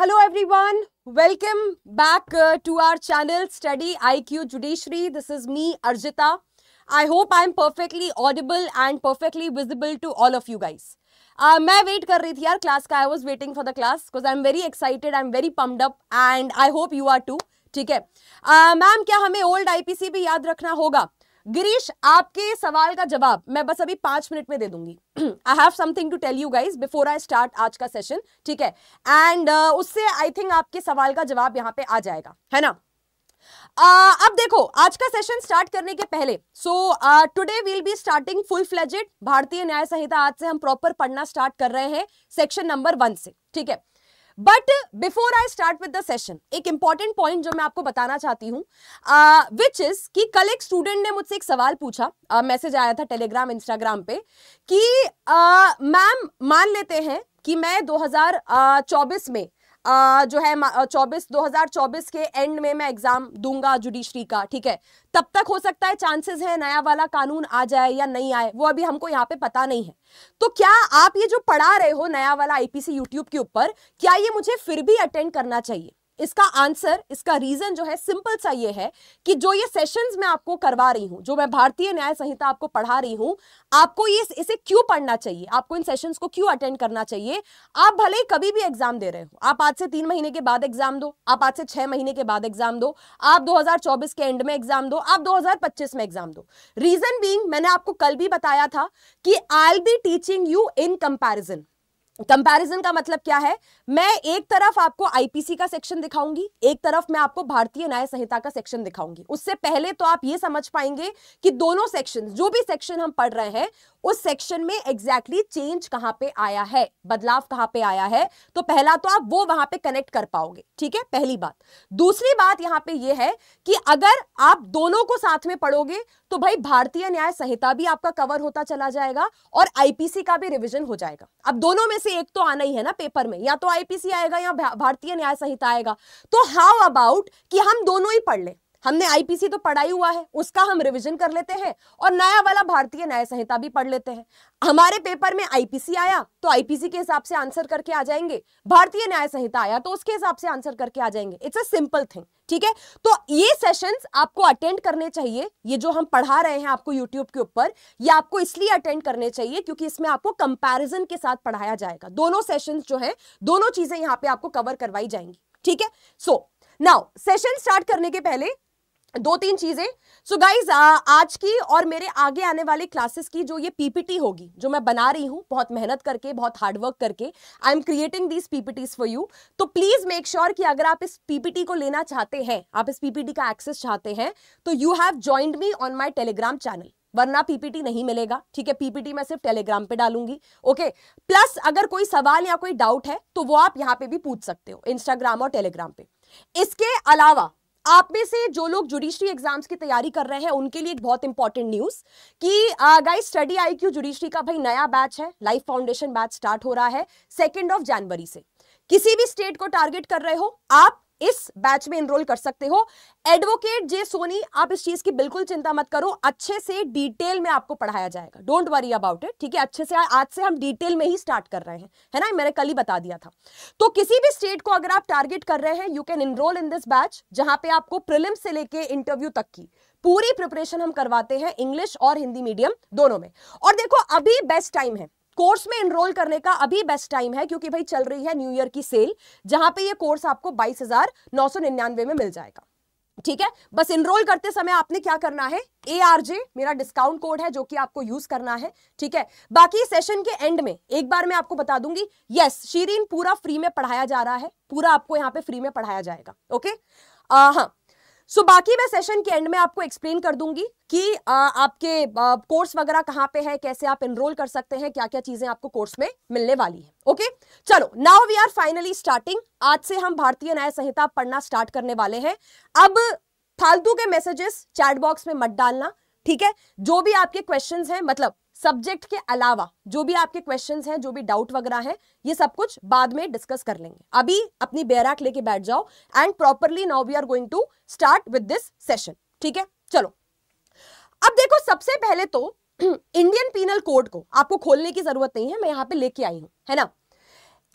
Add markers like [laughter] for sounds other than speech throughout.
Hello everyone welcome back to our channel Study IQ Judiciary this is me Arjita I hope I am perfectly audible and perfectly visible to all of you guys मैं वेट कर रही थी यार class का I was waiting for the class because I am very excited I am very pumped up and I hope you are too ठीक है ma'am uh, क्या हमें ओल्ड आईपीसी भी याद रखना होगा गिरीश आपके सवाल का जवाब मैं बस अभी पांच मिनट में दे दूंगी I have something to tell you guys before I start आज का सेशन ठीक है एंड uh, उससे आई थिंक आपके सवाल का जवाब यहाँ पे आ जाएगा है ना Uh, अब देखो आज का सेशन स्टार्ट करने के पहले so today will be starting full fledged Bharatiya Nyaya संहिता आज से हम प्रॉपर पढ़ना स्टार्ट कर रहे हैं सेक्शन नंबर वन से ठीक है but before I start with the session एक इंपॉर्टेंट पॉइंट जो मैं आपको बताना चाहती हूँ विच इज कि कल एक स्टूडेंट ने मुझसे एक सवाल पूछा मैसेज uh, आया था टेलीग्राम इंस्टाग्राम पे कि मैम मान लेते हैं कि मैं 2024 में जो है चौबीस 2024 के एंड में मैं एग्जाम दूंगा जुडिशरी का ठीक है तब तक हो सकता है चांसेस है नया वाला कानून आ जाए या नहीं आए वो अभी हमको यहाँ पे पता नहीं है तो क्या आप ये जो पढ़ा रहे हो नया वाला आईपीसी यूट्यूब के ऊपर क्या ये मुझे फिर भी अटेंड करना चाहिए इसका आंसर इसका रीजन जो है सिंपल सा ये है कि जो ये सेशंस मैं आपको करवा रही हूं जो मैं भारतीय न्याय संहिता आपको पढ़ा रही हूँ आपको ये इसे क्यों पढ़ना चाहिए आपको इन सेशंस को क्यों अटेंड करना चाहिए आप भले ही कभी भी एग्जाम दे रहे हो आप आज से तीन महीने के बाद एग्जाम दो आप आज से छह महीने के बाद एग्जाम दो आप दो के एंड में एग्जाम दो आप दो में एग्जाम दो रीजन बींग मैंने आपको कल भी बताया था कि I'll be teaching you in comparison comparison का मतलब क्या है मैं एक तरफ आपको आईपीसी का सेक्शन दिखाऊंगी एक तरफ मैं आपको भारतीय न्याय संहिता का सेक्शन दिखाऊंगी उससे पहले तो आप ये समझ पाएंगे कि दोनों सेक्शन जो भी सेक्शन हम पढ़ रहे हैं उस सेक्शन में एग्जैक्टली exactly चेंज कहां पे आया है बदलाव कहां पे आया है तो पहला तो आप वो वहां पे कनेक्ट कर पाओगे ठीक है पहली बात दूसरी बात यहां पे ये है कि अगर आप दोनों को साथ में पढ़ोगे तो भाई भारतीय न्याय संहिता भी आपका कवर होता चला जाएगा और आईपीसी का भी रिविजन हो जाएगा अब दोनों में से एक तो आना ही है ना पेपर में या तो आईपीसी आएगा या भारतीय न्याय संहिता आएगा तो हाउ अबाउट कि हम दोनों ही पढ़ लें हमने आईपीसी तो पढ़ाई हुआ है उसका हम रिवीजन कर लेते हैं और नया वाला भारतीय न्याय संहिता भी पढ़ लेते हैं हमारे पेपर में आईपीसी आया तो आईपीसी के हिसाब से आंसर करके आ जाएंगे भारतीय न्याय संहिता आया तो उसके हिसाब से आंसर करके आ जाएंगे इट्स अ सिंपल थिंग ठीक है तो ये सेशंस आपको अटेंड करने चाहिए ये जो हम पढ़ा रहे हैं आपको यूट्यूब के ऊपर ये आपको इसलिए अटेंड करने चाहिए क्योंकि इसमें आपको कंपैरिजन के साथ पढ़ाया जाएगा दोनों सेशंस जो है दोनों चीजें यहां पे आपको कवर करवाई जाएंगी ठीक है सो नाउ सेशन स्टार्ट करने के पहले दो तीन चीजें सो गाइज आज की और मेरे आगे आने वाले क्लासेस की जो ये पीपीटी होगी जो मैं बना रही हूं बहुत मेहनत करके बहुत हार्डवर्क करके I am creating these PPTs for you तो प्लीज मेक श्योर कि अगर आप इस पीपीटी को लेना चाहते हैं आप इस पीपीटी का एक्सेस चाहते हैं तो you have joined me on my Telegram channel वरना पीपीटी नहीं मिलेगा ठीक है पीपीटी मैं सिर्फ टेलीग्राम पे डालूंगी ओके प्लस अगर कोई सवाल या कोई डाउट है तो वो आप यहां पे भी पूछ सकते हो इंस्टाग्राम और टेलीग्राम पे इसके अलावा आप में से जो लोग जुडिशरी एग्जाम्स की तैयारी कर रहे हैं उनके लिए एक बहुत इंपॉर्टेंट न्यूज कि गाइस स्टडी आईक्यू जुडिशरी का भाई नया बैच है लाइफ फाउंडेशन बैच स्टार्ट हो रहा है सेकेंड ऑफ जनवरी से किसी भी स्टेट को टारगेट कर रहे हो आप इस बैच में इनरोल कर सकते हो एडवोकेट जे सोनी आप इस चीज की बिल्कुल चिंता मत करो अच्छे से डिटेल में आपको पढ़ाया जाएगा डोंट वरी अबाउट इट ठीक है अच्छे से आज से हम डिटेल में ही स्टार्ट कर रहे हैं है ना मैंने कल ही बता दिया था तो किसी भी स्टेट को अगर आप टारगेट कर रहे हैं you can enrol in this batch जहां पे आपको प्रिलिम से लेके इंटरव्यू तक की पूरी प्रिपरेशन हम करवाते हैं इंग्लिश और हिंदी मीडियम दोनों में और देखो अभी बेस्ट टाइम है कोर्स में इनरोल करने का अभी बेस्ट टाइम है क्योंकि भाई चल रही है न्यू ईयर की सेल जहां पे ये कोर्स आपको बाईस में मिल जाएगा ठीक है बस इनरोल करते समय आपने क्या करना है ए आर जे मेरा डिस्काउंट कोड है जो कि आपको यूज करना है ठीक है बाकी सेशन के एंड में एक बार मैं आपको बता दूंगी यस शीरीन पूरा फ्री में पढ़ाया जा रहा है पूरा आपको यहां पे फ्री में पढ़ाया जाएगा ओके हाँ सो so, बाकी मैं सेशन के एंड में आपको एक्सप्लेन कर दूंगी कि आ, आपके कोर्स वगैरह कहाँ पे है कैसे आप एनरोल कर सकते हैं क्या क्या चीजें आपको कोर्स में मिलने वाली है ओके चलो now we are finally starting आज से हम भारतीय न्याय संहिता पढ़ना स्टार्ट करने वाले हैं अब फालतू के मैसेजेस चैट बॉक्स में मत डालना ठीक है जो भी आपके क्वेश्चंस हैं मतलब सब्जेक्ट के अलावा जो भी आपके क्वेश्चंस हैं जो भी डाउट वगैरह हैं ये सब कुछ बाद में डिस्कस कर लेंगे अभी अपनी बेराक लेके बैठ जाओ and properly now we are going to start with this session ठीक है चलो अब देखो सबसे पहले तो इंडियन पीनल कोड को आपको खोलने की जरूरत नहीं है मैं यहाँ पे लेके आई हूँ है ना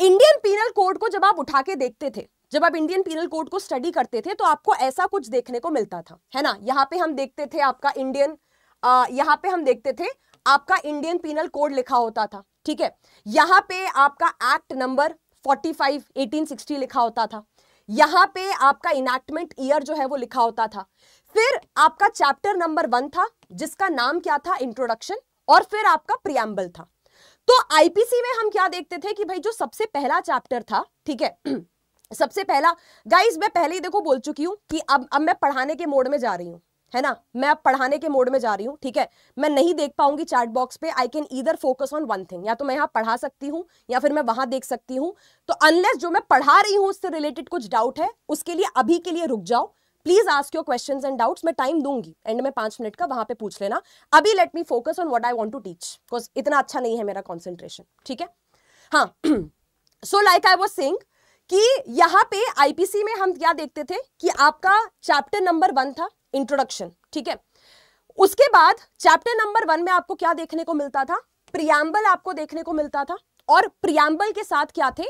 इंडियन पीनल कोड को जब आप उठा के देखते थे जब आप इंडियन पीनल कोड को स्टडी करते थे तो आपको ऐसा कुछ देखने को मिलता था है ना यहाँ पे हम देखते थे आपका इंडियन यहाँ पे हम देखते थे आपका इंडियन पीनल कोड लिखा होता था ठीक है यहाँ पे आपका एक्ट नंबर 45 1860 लिखा होता था यहाँ पे आपका इनैक्टमेंट ईयर जो है वो लिखा होता था फिर आपका चैप्टर नंबर वन था जिसका नाम क्या था इंट्रोडक्शन और फिर आपका प्रियम्बल था तो आईपीसी में हम क्या देखते थे कि भाई जो सबसे पहला चैप्टर था ठीक है [clears throat] सबसे पहला गाइस मैं पहले ही देखो बोल चुकी हूं कि अब अब मैं पढ़ाने के मोड में जा रही हूं है ना मैं अब पढ़ाने के मोड में जा रही हूँ ठीक है मैं नहीं देख पाऊंगी चैट बॉक्स पे I can either focus on one thing या तो मैं यहाँ पढ़ा सकती हूँ या फिर मैं वहां देख सकती हूँ तो अनलेस जो मैं पढ़ा रही हूँ उससे रिलेटेड कुछ डाउट है उसके लिए अभी के लिए रुक जाओ please ask your question and doubt मैं टाइम दूंगी एंड में पांच मिनट का वहां पे पूछ लेना अभी let me focus on what I want to teach because इतना अच्छा नहीं है मेरा कॉन्सेंट्रेशन ठीक है हाँ so like I was saying कि यहाँ पे आईपीसी में हम क्या देखते थे कि आपका चैप्टर नंबर वन था इंट्रोडक्शन ठीक है उसके बाद चैप्टर नंबर वन में आपको क्या देखने को मिलता था प्रियाम्बल आपको देखने को मिलता था और प्रियाम्बल के साथ क्या थे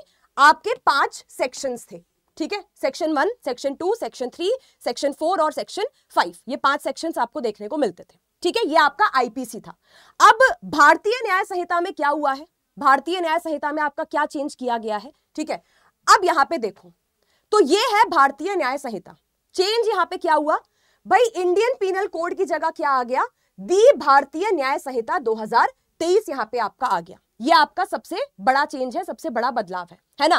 आपके पांच सेक्शंस थे ठीक है section one section two section three section four और सेक्शन फाइव ये पांच सेक्शंस आपको देखने को मिलते थे ठीक है ये आपका आईपीसी था अब भारतीय न्याय संहिता में क्या हुआ है भारतीय न्याय संहिता में आपका क्या चेंज किया गया है ठीक है अब यहां पे देखो तो ये है भारतीय न्याय संहिता चेंज यहां पे क्या हुआ भाई इंडियन पीनल कोड की जगह क्या आ गया दी भारतीय न्याय संहिता 2023 यहाँ पे आपका आ गया ये आपका सबसे बड़ा चेंज है सबसे बड़ा बदलाव है है ना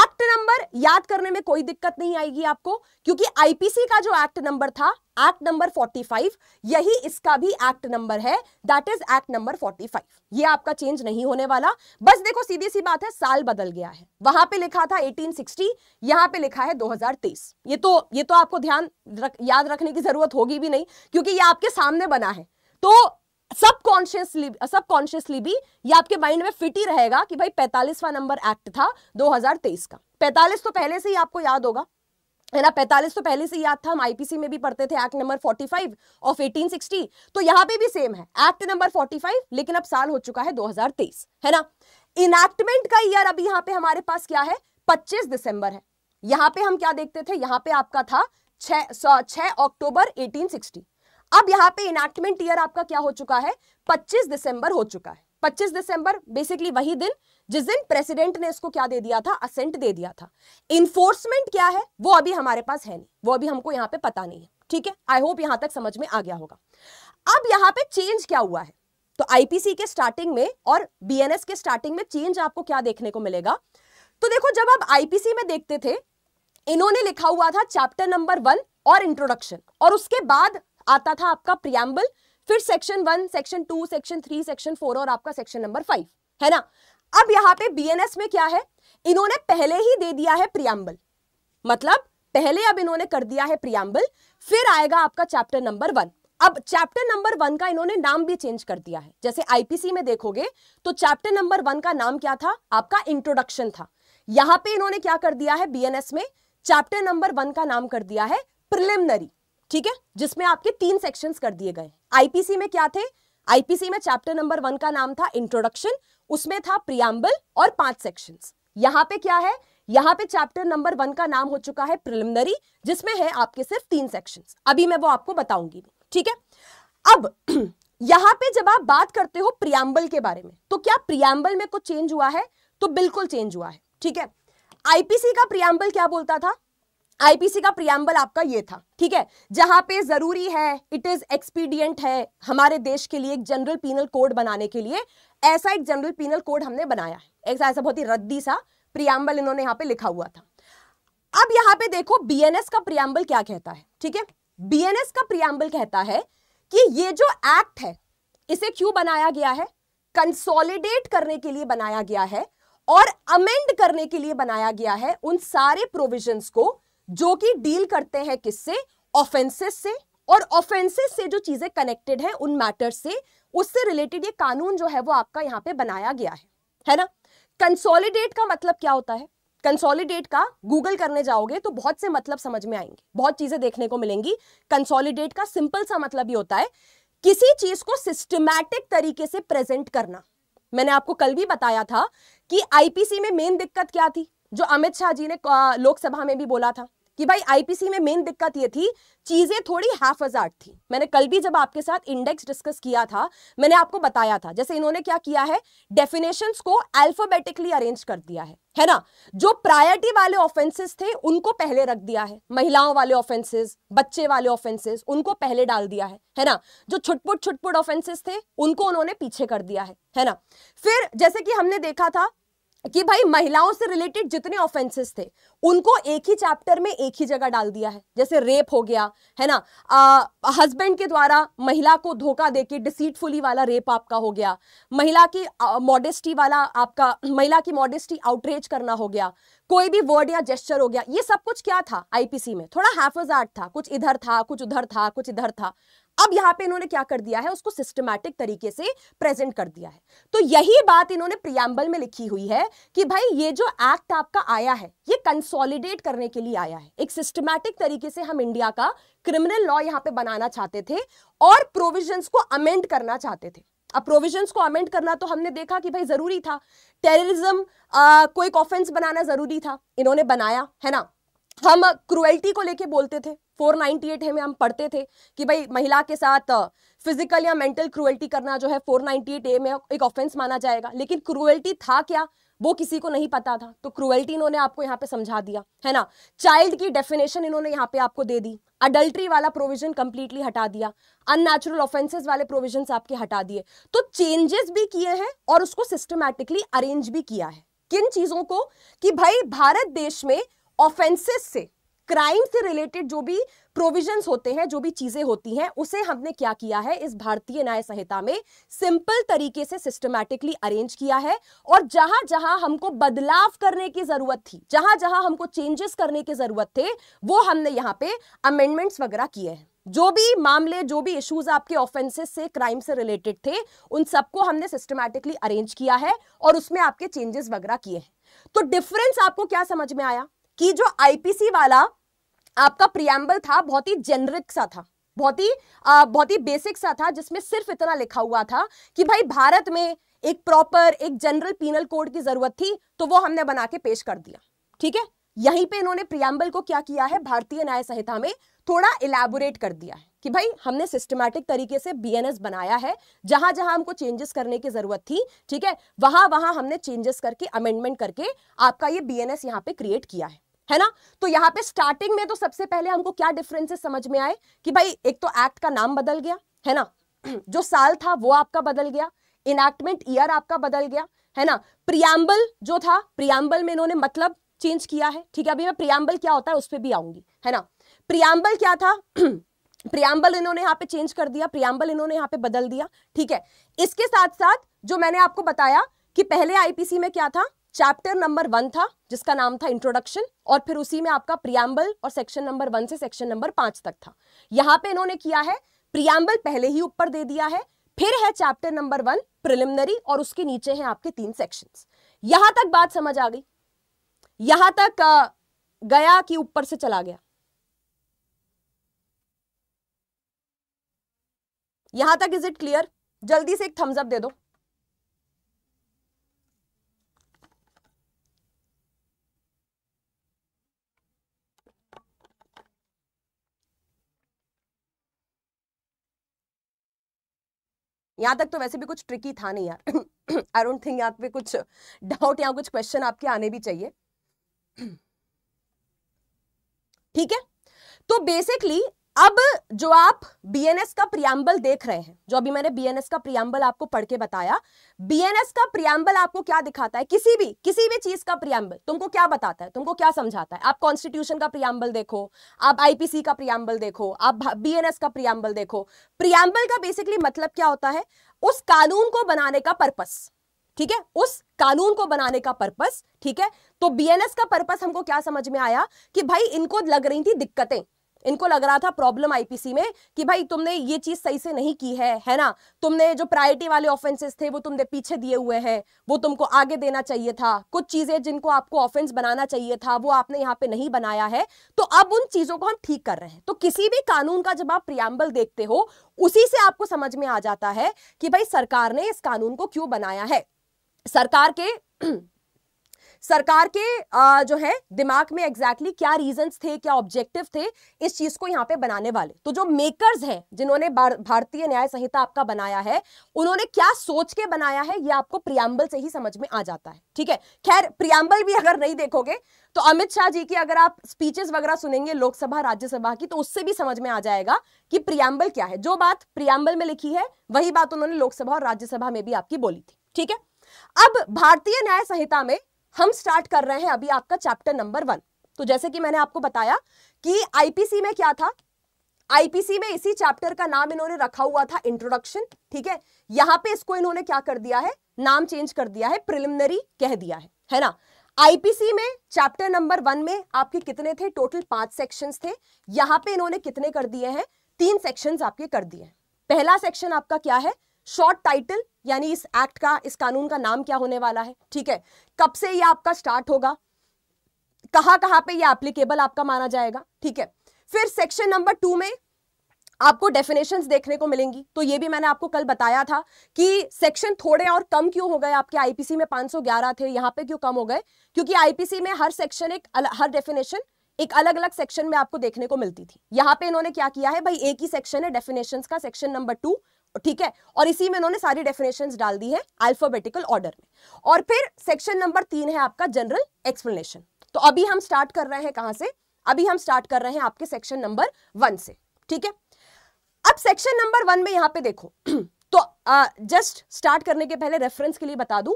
एक्ट नंबर याद करने में कोई दिक्कत नहीं आएगी आपको क्योंकि आईपीसी का जो एक्ट नंबर था एक्ट नंबर 45 यही इसका भी एक्ट नंबर है दैट इज एक्ट नंबर 45 ये आपका चेंज नहीं होने वाला बस देखो सीधी सी बात है साल बदल गया है वहां पे लिखा था 1860 यहां पे लिखा है 2023 ये तो ये तो आपको ध्यान रक, याद रखने की जरूरत होगी भी नहीं क्योंकि ये आपके सामने बना है तो सबकॉन्शियसली सबकॉन्शियसली भी ये आपके माइंड में फिट ही रहेगा कि भाई पैंतालीसवा नंबर एक्ट था 2023 का 45 तो पहले से ही आपको याद होगा है ना पैंतालीस तो पहले से याद था हम आईपीसी में भी पढ़ते थे एक्ट नंबर 45 ऑफ 1860 तो यहाँ पे भी सेम है एक्ट नंबर 45 लेकिन अब साल हो चुका है 2023 है ना इनएक्टमेंट का ईयर अभी यहाँ पे हमारे पास क्या है 25 दिसंबर है यहाँ पे हम क्या देखते थे यहाँ पे आपका था छ अक्टूबर 1860 अब यहाँ पे इनएक्टमेंट ईयर आपका क्या हो चुका है पच्चीस दिसंबर हो चुका है पच्चीस दिसंबर बेसिकली वही दिन जिस दिन प्रेसिडेंट ने इसको क्या दे दिया था असेंट दे दिया था इन्फोर्समेंट क्या है वो अभी हमारे पास है नहीं वो अभी हमको यहाँ पे पता नहीं है ठीक है आई होप यहाँ तक समझ में आ गया होगा अब यहाँ पे चेंज क्या हुआ है तो आईपीसी के स्टार्टिंग में और बीएनएस के स्टार्टिंग में चेंज आपको क्या देखने को मिलेगा तो देखो जब आप आईपीसी में देखते थे इन्होंने लिखा हुआ था चैप्टर नंबर वन और इंट्रोडक्शन और उसके बाद आता था आपका प्रियम्बल फिर section one section two section three section four और आपका सेक्शन नंबर फाइव है ना अब यहाँ पे बीएनएस में क्या है इन्होंने पहले ही दे दिया है प्रियम्बल मतलब पहले अब इन्होंने कर दिया है प्रियम्बल फिर आएगा आपका चैप्टर नंबर वन अब चैप्टर नंबर वन का इन्होंने नाम भी चेंज कर दिया है जैसे आईपीसी में देखोगे तो चैप्टर नंबर वन का नाम क्या था आपका इंट्रोडक्शन था यहां पे इन्होंने क्या कर दिया है बीएनएस में चैप्टर नंबर वन का नाम कर दिया है प्रिलिमिनरी ठीक है जिसमें आपके तीन सेक्शंस कर दिए गए आईपीसी में क्या थे आईपीसी में चैप्टर नंबर वन का नाम था इंट्रोडक्शन उसमें था प्रियम्बल और पांच सेक्शन यहाँ पे क्या है यहाँ पे चैप्टर नंबर वन का नाम हो चुका है प्रिलिमिनरी जिसमें है आपके सिर्फ तीन सेक्शंस अभी मैं वो आपको बताऊंगी ठीक है अब [clears throat] यहाँ पे जब आप बात करते हो प्रियम्बल के बारे में तो क्या प्रियम्बल में कुछ चेंज हुआ है तो बिल्कुल चेंज हुआ है ठीक है आईपीसी का प्रियम्बल क्या बोलता था आईपीसी का प्रियम्बल आपका ये था ठीक है जहां पे जरूरी है इट इज एक्सपीडियंट है हमारे देश के लिए एक जनरल पीनल कोड बनाने के लिए ऐसा एक जनरल पीनल कोड हमने बनाया है ऐसा ऐसा बहुत ही रद्दी सा प्रियम्बल इन्होंने यहाँ पे लिखा हुआ था अब यहां पे देखो बीएनएस का प्रियम्बल क्या कहता है ठीक है बीएनएस का प्रियम्बल कहता है कि ये जो एक्ट है इसे क्यों बनाया गया है कंसोलिडेट करने के लिए बनाया गया है और अमेंड करने के लिए बनाया गया है उन सारे प्रोविजंस को जो कि डील करते हैं किससे ऑफेंसेस से और ऑफेंसेस से जो चीजें कनेक्टेड है उन मैटर से उससे रिलेटेड ये कानून जो है वो आपका यहाँ पे बनाया गया है है ना कंसोलिडेट का मतलब क्या होता है कंसोलिडेट का गूगल करने जाओगे तो बहुत से मतलब समझ में आएंगे बहुत चीजें देखने को मिलेंगी कंसोलिडेट का सिंपल सा मतलब ये होता है किसी चीज को सिस्टमैटिक तरीके से प्रेजेंट करना मैंने आपको कल भी बताया था कि आईपीसी में मेन दिक्कत क्या थी जो अमित शाह जी ने लोकसभा में भी बोला था कि भाई आईपीसी में मेन दिक्कत ये थी चीजें थोड़ी हाफ हजार थी मैंने कल भी जब आपके साथ इंडेक्स डिस्कस किया था मैंने आपको बताया था जैसे इन्होंने क्या किया है डेफिनेशन को अल्फाबेटिकली अरेंज कर दिया है है ना जो प्रायोरिटी वाले ऑफेंसेस थे उनको पहले रख दिया है महिलाओं वाले ऑफेंसेस बच्चे वाले ऑफेंसेस उनको पहले डाल दिया है है ना जो छुटपुट छुटपुट ऑफेंसेस थे उनको उन्होंने पीछे कर दिया है है ना फिर जैसे कि हमने देखा था कि भाई महिलाओं से रिलेटेड जितने ऑफेंसेस थे उनको एक ही चैप्टर में एक ही जगह डाल दिया है जैसे रेप हो गया है ना हस्बैंड के द्वारा महिला को धोखा देके डिसीटफुली वाला रेप आपका हो गया महिला की मॉडेस्टी वाला आपका महिला की मॉडेस्टी आउटरेज करना हो गया कोई भी वर्ड या जेस्चर हो गया ये सब कुछ क्या था आईपीसी में थोड़ा हाफज आर्ट था कुछ इधर था कुछ उधर था कुछ इधर था अब यहां पे इन्होंने क्या कर दिया है उसको सिस्टमैटिक तरीके से प्रेजेंट कर दिया है तो यही बात इन्होंने प्रियम्बल में लिखी हुई है कि भाई ये जो एक्ट आपका आया है ये कंसोलिडेट करने के लिए आया है एक सिस्टमैटिक तरीके से हम इंडिया का क्रिमिनल लॉ यहां पे बनाना चाहते थे और प्रोविजन को अमेंड करना चाहते थे अब प्रोविजंस को अमेंड करना तो हमने देखा कि भाई जरूरी था टेररिज्म को एक ऑफेंस बनाना जरूरी था इन्होंने बनाया है ना हम क्रुएल्टी को लेके बोलते थे 498 है में हम पढ़ते थे कि भाई महिला के साथ फिजिकल या मेंटल क्रुएल्टी करना जो है 498 ए में एक ऑफेंस माना जाएगा लेकिन क्रुएल्टी था क्या वो किसी को नहीं पता था तो क्रुएल्टी इन्होंने आपको यहाँ पे समझा दिया है ना चाइल्ड की डेफिनेशन इन्होंने यहाँ पे आपको दे दी अडल्ट्री वाला प्रोविजन कंप्लीटली हटा दिया अननेचुरल ऑफेंसेस वाले प्रोविजन आपके हटा दिए तो चेंजेस भी किए हैं और उसको सिस्टमैटिकली अरेंज भी किया है किन चीजों को कि भाई भारत देश में ऑफेंसेस से क्राइम से रिलेटेड जो भी प्रोविजन होते हैं जो भी चीजें होती हैं उसे हमने क्या किया है इस भारतीय न्याय संहिता में सिंपल तरीके से सिस्टमैटिकली अरेंज किया है और जहां जहां हमको बदलाव करने की जरूरत थी जहां जहां हमको चेंजेस करने की जरूरत थे वो हमने यहाँ पे अमेंडमेंट्स वगैरह किए हैं जो भी मामले जो भी इश्यूज आपके ऑफेंसेस से क्राइम से रिलेटेड थे उन सबको हमने सिस्टमैटिकली अरेंज किया है और उसमें आपके चेंजेस वगैरह किए हैं तो डिफरेंस आपको क्या समझ में आया कि जो आईपीसी वाला आपका प्रियम्बल था बहुत ही जेनरिक सा था बहुत ही बहुत ही बेसिक सा था जिसमें सिर्फ इतना लिखा हुआ था कि भाई भारत में एक प्रॉपर एक जनरल पीनल कोड की जरूरत थी तो वो हमने बना के पेश कर दिया ठीक है यहीं पे इन्होंने प्रियम्बल को क्या किया है भारतीय न्याय संहिता में थोड़ा इलेबोरेट कर दिया है कि भाई हमने सिस्टमैटिक तरीके से बीएनएस बनाया है जहां जहां हमको चेंजेस करने की जरूरत थी ठीक है वहां वहां हमने चेंजेस करके अमेंडमेंट करके आपका ये बीएनएस यहाँ पे क्रिएट किया है है ना तो यहाँ पे स्टार्टिंग में तो सबसे पहले हमको क्या डिफरेंसेस समझ में आए कि भाई एक तो एक्ट का नाम बदल गया है ना [clears throat] जो साल था वो आपका बदल गया इनएक्टमेंट ईयर आपका बदल गया है ना प्रियाम्बल जो था प्रियाम्बल में इन्होंने मतलब चेंज किया है ठीक है अभी मैं प्रियाम्बल क्या होता है उस पर भी आऊंगी है ना प्रियाम्बल क्या था प्रियाम्बल [clears throat] इन्होंने यहाँ पे चेंज कर दिया प्रियाम्बल इन्होंने यहाँ पे बदल दिया ठीक है इसके साथ साथ जो मैंने आपको बताया कि पहले आईपीसी में क्या था चैप्टर नंबर वन था जिसका नाम था इंट्रोडक्शन और फिर उसी में आपका प्रियम्बल और सेक्शन नंबर वन से सेक्शन नंबर पांच तक था यहाँ पे इन्होंने किया है प्रियम्बल पहले ही ऊपर दे दिया है फिर है चैप्टर नंबर वन प्रिलिमिनरी और उसके नीचे हैं आपके तीन सेक्शन यहां तक बात समझ आ गई यहां तक गया कि ऊपर से चला गया यहां तक इज इट क्लियर जल्दी से एक थम्सअप दे दो यहाँ तक तो वैसे भी कुछ ट्रिकी था नहीं यार आई डोंट थिंक यहाँ पे कुछ डाउट या कुछ क्वेश्चन आपके आने भी चाहिए [coughs] ठीक है तो बेसिकली अब जो आप बीएनएस का प्रियाम्बल देख रहे हैं जो अभी मैंने बीएनएस का प्रियाम्बल आपको पढ़ के बताया बीएनएस का प्रियाम्बल आपको क्या दिखाता है किसी भी किसी भी चीज का प्रियाम्बल तुमको क्या बताता है तुमको क्या समझाता है आप कॉन्स्टिट्यूशन का प्रियाम्बल देखो आप आईपीसी का प्रियाम्बल देखो आप बीएनएस का प्रियाम्बल देखो प्रियाम्बल का बेसिकली मतलब क्या होता है उस कानून को बनाने का पर्पस ठीक है उस कानून को बनाने का पर्पस ठीक है तो बीएनएस का पर्पस हमको क्या समझ में आया कि भाई इनको लग रही थी दिक्कतें इनको लग रहा था प्रॉब्लम आईपीसी में कि भाई तुमने ये चीज सही से नहीं की है है ना तुमने जो प्रायोरिटी वाले ऑफेंसेस थे वो तुमने पीछे दिए हुए हैं वो तुमको आगे देना चाहिए था कुछ चीजें जिनको आपको ऑफेंस बनाना चाहिए था वो आपने यहाँ पे नहीं बनाया है तो अब उन चीजों को हम ठीक कर रहे हैं तो किसी भी कानून का जब आप प्रियम्बल देखते हो उसी से आपको समझ में आ जाता है कि भाई सरकार ने इस कानून को क्यों बनाया है सरकार के [clears throat] सरकार के आ, जो है दिमाग में एग्जैक्टली exactly क्या रीजंस थे क्या ऑब्जेक्टिव थे इस चीज को यहाँ पे बनाने वाले तो जो मेकर्स हैं जिन्होंने भारतीय न्याय संहिता आपका बनाया है उन्होंने क्या सोच के बनाया है ये आपको प्रियाम्बल से ही समझ में आ जाता है ठीक है खैर प्रियाम्बल भी अगर नहीं देखोगे तो अमित शाह जी की अगर आप स्पीचेस वगैरह सुनेंगे लोकसभा राज्यसभा की तो उससे भी समझ में आ जाएगा कि प्रियाम्बल क्या है जो बात प्रियाम्बल में लिखी है वही बात उन्होंने लोकसभा और राज्यसभा में भी आपकी बोली थी ठीक है अब भारतीय न्याय संहिता में हम स्टार्ट कर रहे हैं अभी आपका चैप्टर नंबर वन तो जैसे कि मैंने आपको बताया कि आईपीसी में क्या था आईपीसी में इसी चैप्टर का नाम इन्होंने रखा हुआ था इंट्रोडक्शन ठीक है यहाँ पे इसको इन्होंने क्या कर दिया है नाम चेंज कर दिया है प्रिलिमिनरी कह दिया है है ना आईपीसी में चैप्टर नंबर वन में आपके कितने थे टोटल पांच सेक्शंस थे यहाँ पे इन्होंने कितने कर दिए हैं तीन सेक्शंस आपके कर दिए हैं पहला सेक्शन आपका क्या है शॉर्ट टाइटल यानी इस एक्ट का इस कानून का नाम क्या होने वाला है ठीक है कब से ये आपका स्टार्ट होगा कहां कहां पे ये एप्लीकेबल आपका माना जाएगा ठीक है फिर सेक्शन नंबर टू में आपको डेफिनेशन देखने को मिलेंगी तो ये भी मैंने आपको कल बताया था कि सेक्शन थोड़े और कम क्यों हो गए आपके आईपीसी में 511 थे यहाँ पे क्यों कम हो गए क्योंकि आईपीसी में हर सेक्शन एक हर डेफिनेशन एक अलग अलग सेक्शन में आपको देखने को मिलती थी यहाँ पे इन्होंने क्या किया है भाई एक ही सेक्शन है डेफिनेशन का सेक्शन नंबर टू ठीक है और इसी में इन्होंने सारी डेफिनेशन डाल दी है अल्फाबेटिकल ऑर्डर में और फिर सेक्शन नंबर तीन है आपका जनरल एक्सप्लेनेशन तो अभी हम स्टार्ट कर रहे हैं कहां से अभी हम स्टार्ट कर रहे हैं आपके सेक्शन नंबर वन से ठीक है अब सेक्शन नंबर वन में यहां पे देखो [clears throat] तो आ, जस्ट स्टार्ट करने के पहले रेफरेंस के लिए बता दूं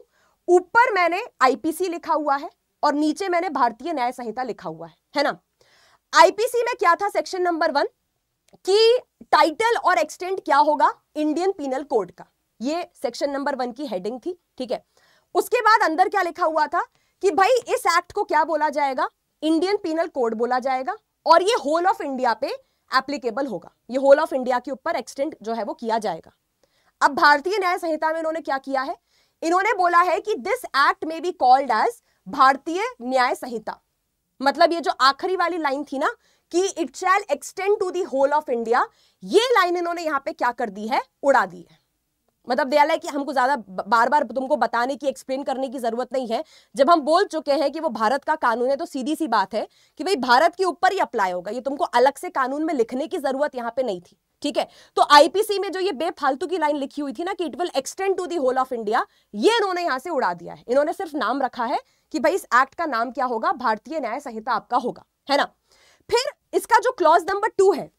ऊपर मैंने आईपीसी लिखा हुआ है और नीचे मैंने भारतीय न्याय संहिता लिखा हुआ है है ना आईपीसी में क्या था सेक्शन नंबर वन कि टाइटल और एक्सटेंट क्या होगा इंडियन पीनल कोड का ये सेक्शन नंबर वन की हेडिंग थी ठीक है उसके बाद अंदर क्या लिखा हुआ था कि भाई इस एक्ट को क्या बोला जाएगा इंडियन पीनल कोड बोला जाएगा और ये होल ऑफ इंडिया पे एप्लीकेबल होगा ये होल ऑफ इंडिया के ऊपर एक्सटेंट जो है वो किया जाएगा अब भारतीय न्याय संहिता में इन्होंने क्या किया है इन्होंने बोला है कि दिस एक्ट में be called as Bharatiya Nyaya संहिता मतलब ये जो आखिरी वाली लाइन थी ना कि it shall extend to the whole of India ये लाइन इन्होंने यहाँ पे क्या कर दी है उड़ा दी है मतलब दयाल है कि हमको ज्यादा बार बार तुमको बताने की एक्सप्लेन करने की जरूरत नहीं है जब हम बोल चुके हैं कि वो भारत का कानून है तो सीधी सी बात है कि भाई भारत के ऊपर ही अप्लाई होगा ये तुमको अलग से कानून में लिखने की जरूरत यहाँ पे नहीं थी ठीक है तो आईपीसी में जो ये बेफालतू की लाइन लिखी हुई थी ना कि it will extend to the whole of India ये इन्होंने यहाँ से उड़ा दिया है इन्होंने सिर्फ नाम रखा है कि भाई इस एक्ट का नाम क्या होगा भारतीय न्याय संहिता आपका होगा है ना फिर इसका जो क्लॉज नंबर टू है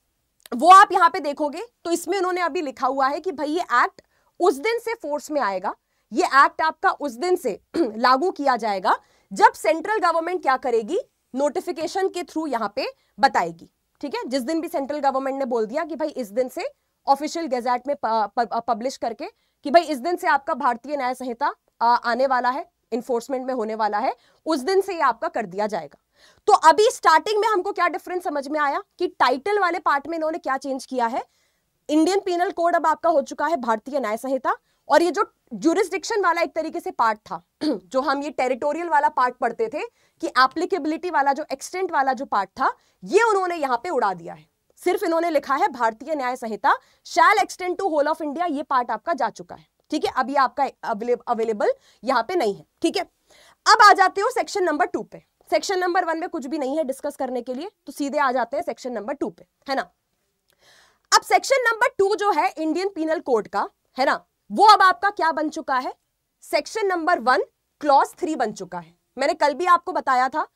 वो आप यहाँ पे देखोगे तो इसमें उन्होंने अभी लिखा हुआ है कि भाई ये एक्ट उस दिन से फोर्स में आएगा ये एक्ट आपका उस दिन से [clears throat] लागू किया जाएगा जब सेंट्रल गवर्नमेंट क्या करेगी नोटिफिकेशन के थ्रू यहाँ पे बताएगी ठीक है जिस दिन भी सेंट्रल गवर्नमेंट ने बोल दिया कि भाई इस दिन से ऑफिशियल गेजेट में पब्लिश करके कि भाई इस दिन से आपका भारतीय न्याय संहिता आने वाला है इन्फोर्समेंट में होने वाला है उस दिन से ये आपका कर दिया जाएगा तो अभी स्टार्टिंग में हमको क्या डिफरेंस समझ में आया कि टाइटल वाले पार्ट में इन्होंने क्या चेंज किया है इंडियन पीनल कोड अब आपका हो चुका है भारतीय न्याय संहिता और ये जो ज्यूरिस्डिक्शन वाला एक तरीके से पार्ट था [clears throat] जो हम ये टेरिटोरियल वाला पार्ट पढ़ते थे कि एप्लीकेबिलिटी वाला जो एक्सटेंट वाला जो पार्ट था ये उन्होंने यहाँ पे उड़ा दिया है सिर्फ इन्होंने लिखा है Bharatiya Nyaya Sanhita shall extend to whole of India ये पार्ट आपका जा चुका है ठीक है अब ये आपका अवेलेबल यहां पे नहीं है ठीक है अब आ जाते हो सेक्शन नंबर टू पे सेक्शन नंबर वन में कुछ भी नहीं है डिस्कस करने के लिए तो सीधे आ जाते हैं सेक्शन नंबर टू पे है ना अब सेक्शन नंबर टू जो है इंडियन पीनल कोड का है ना वो अब आपका क्या बन चुका है section number one clause three बन चुका है मैंने कल भी आपको बताया था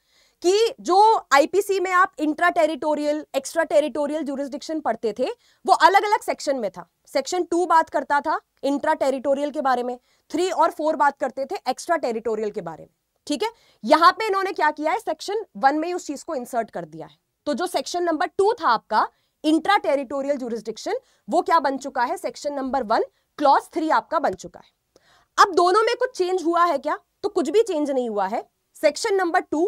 कि जो आईपीसी में आप intra territorial extra territorial jurisdiction पढ़ते थे वो अलग अलग सेक्शन में था सेक्शन टू बात करता था इंट्रा टेरिटोरियल के बारे में थ्री और फोर बात करते थे एक्स्ट्रा टेरिटोरियल के बारे में ठीक है यहां पे इन्होंने क्या किया है सेक्शन वन में उस चीज को इंसर्ट कर दिया है तो जो सेक्शन नंबर टू था आपका इंट्रा टेरिटोरियल जुरिस्डिक्शन वो क्या बन चुका है section number one clause three आपका बन चुका है अब दोनों में कुछ चेंज हुआ है क्या तो कुछ भी चेंज नहीं हुआ है सेक्शन नंबर टू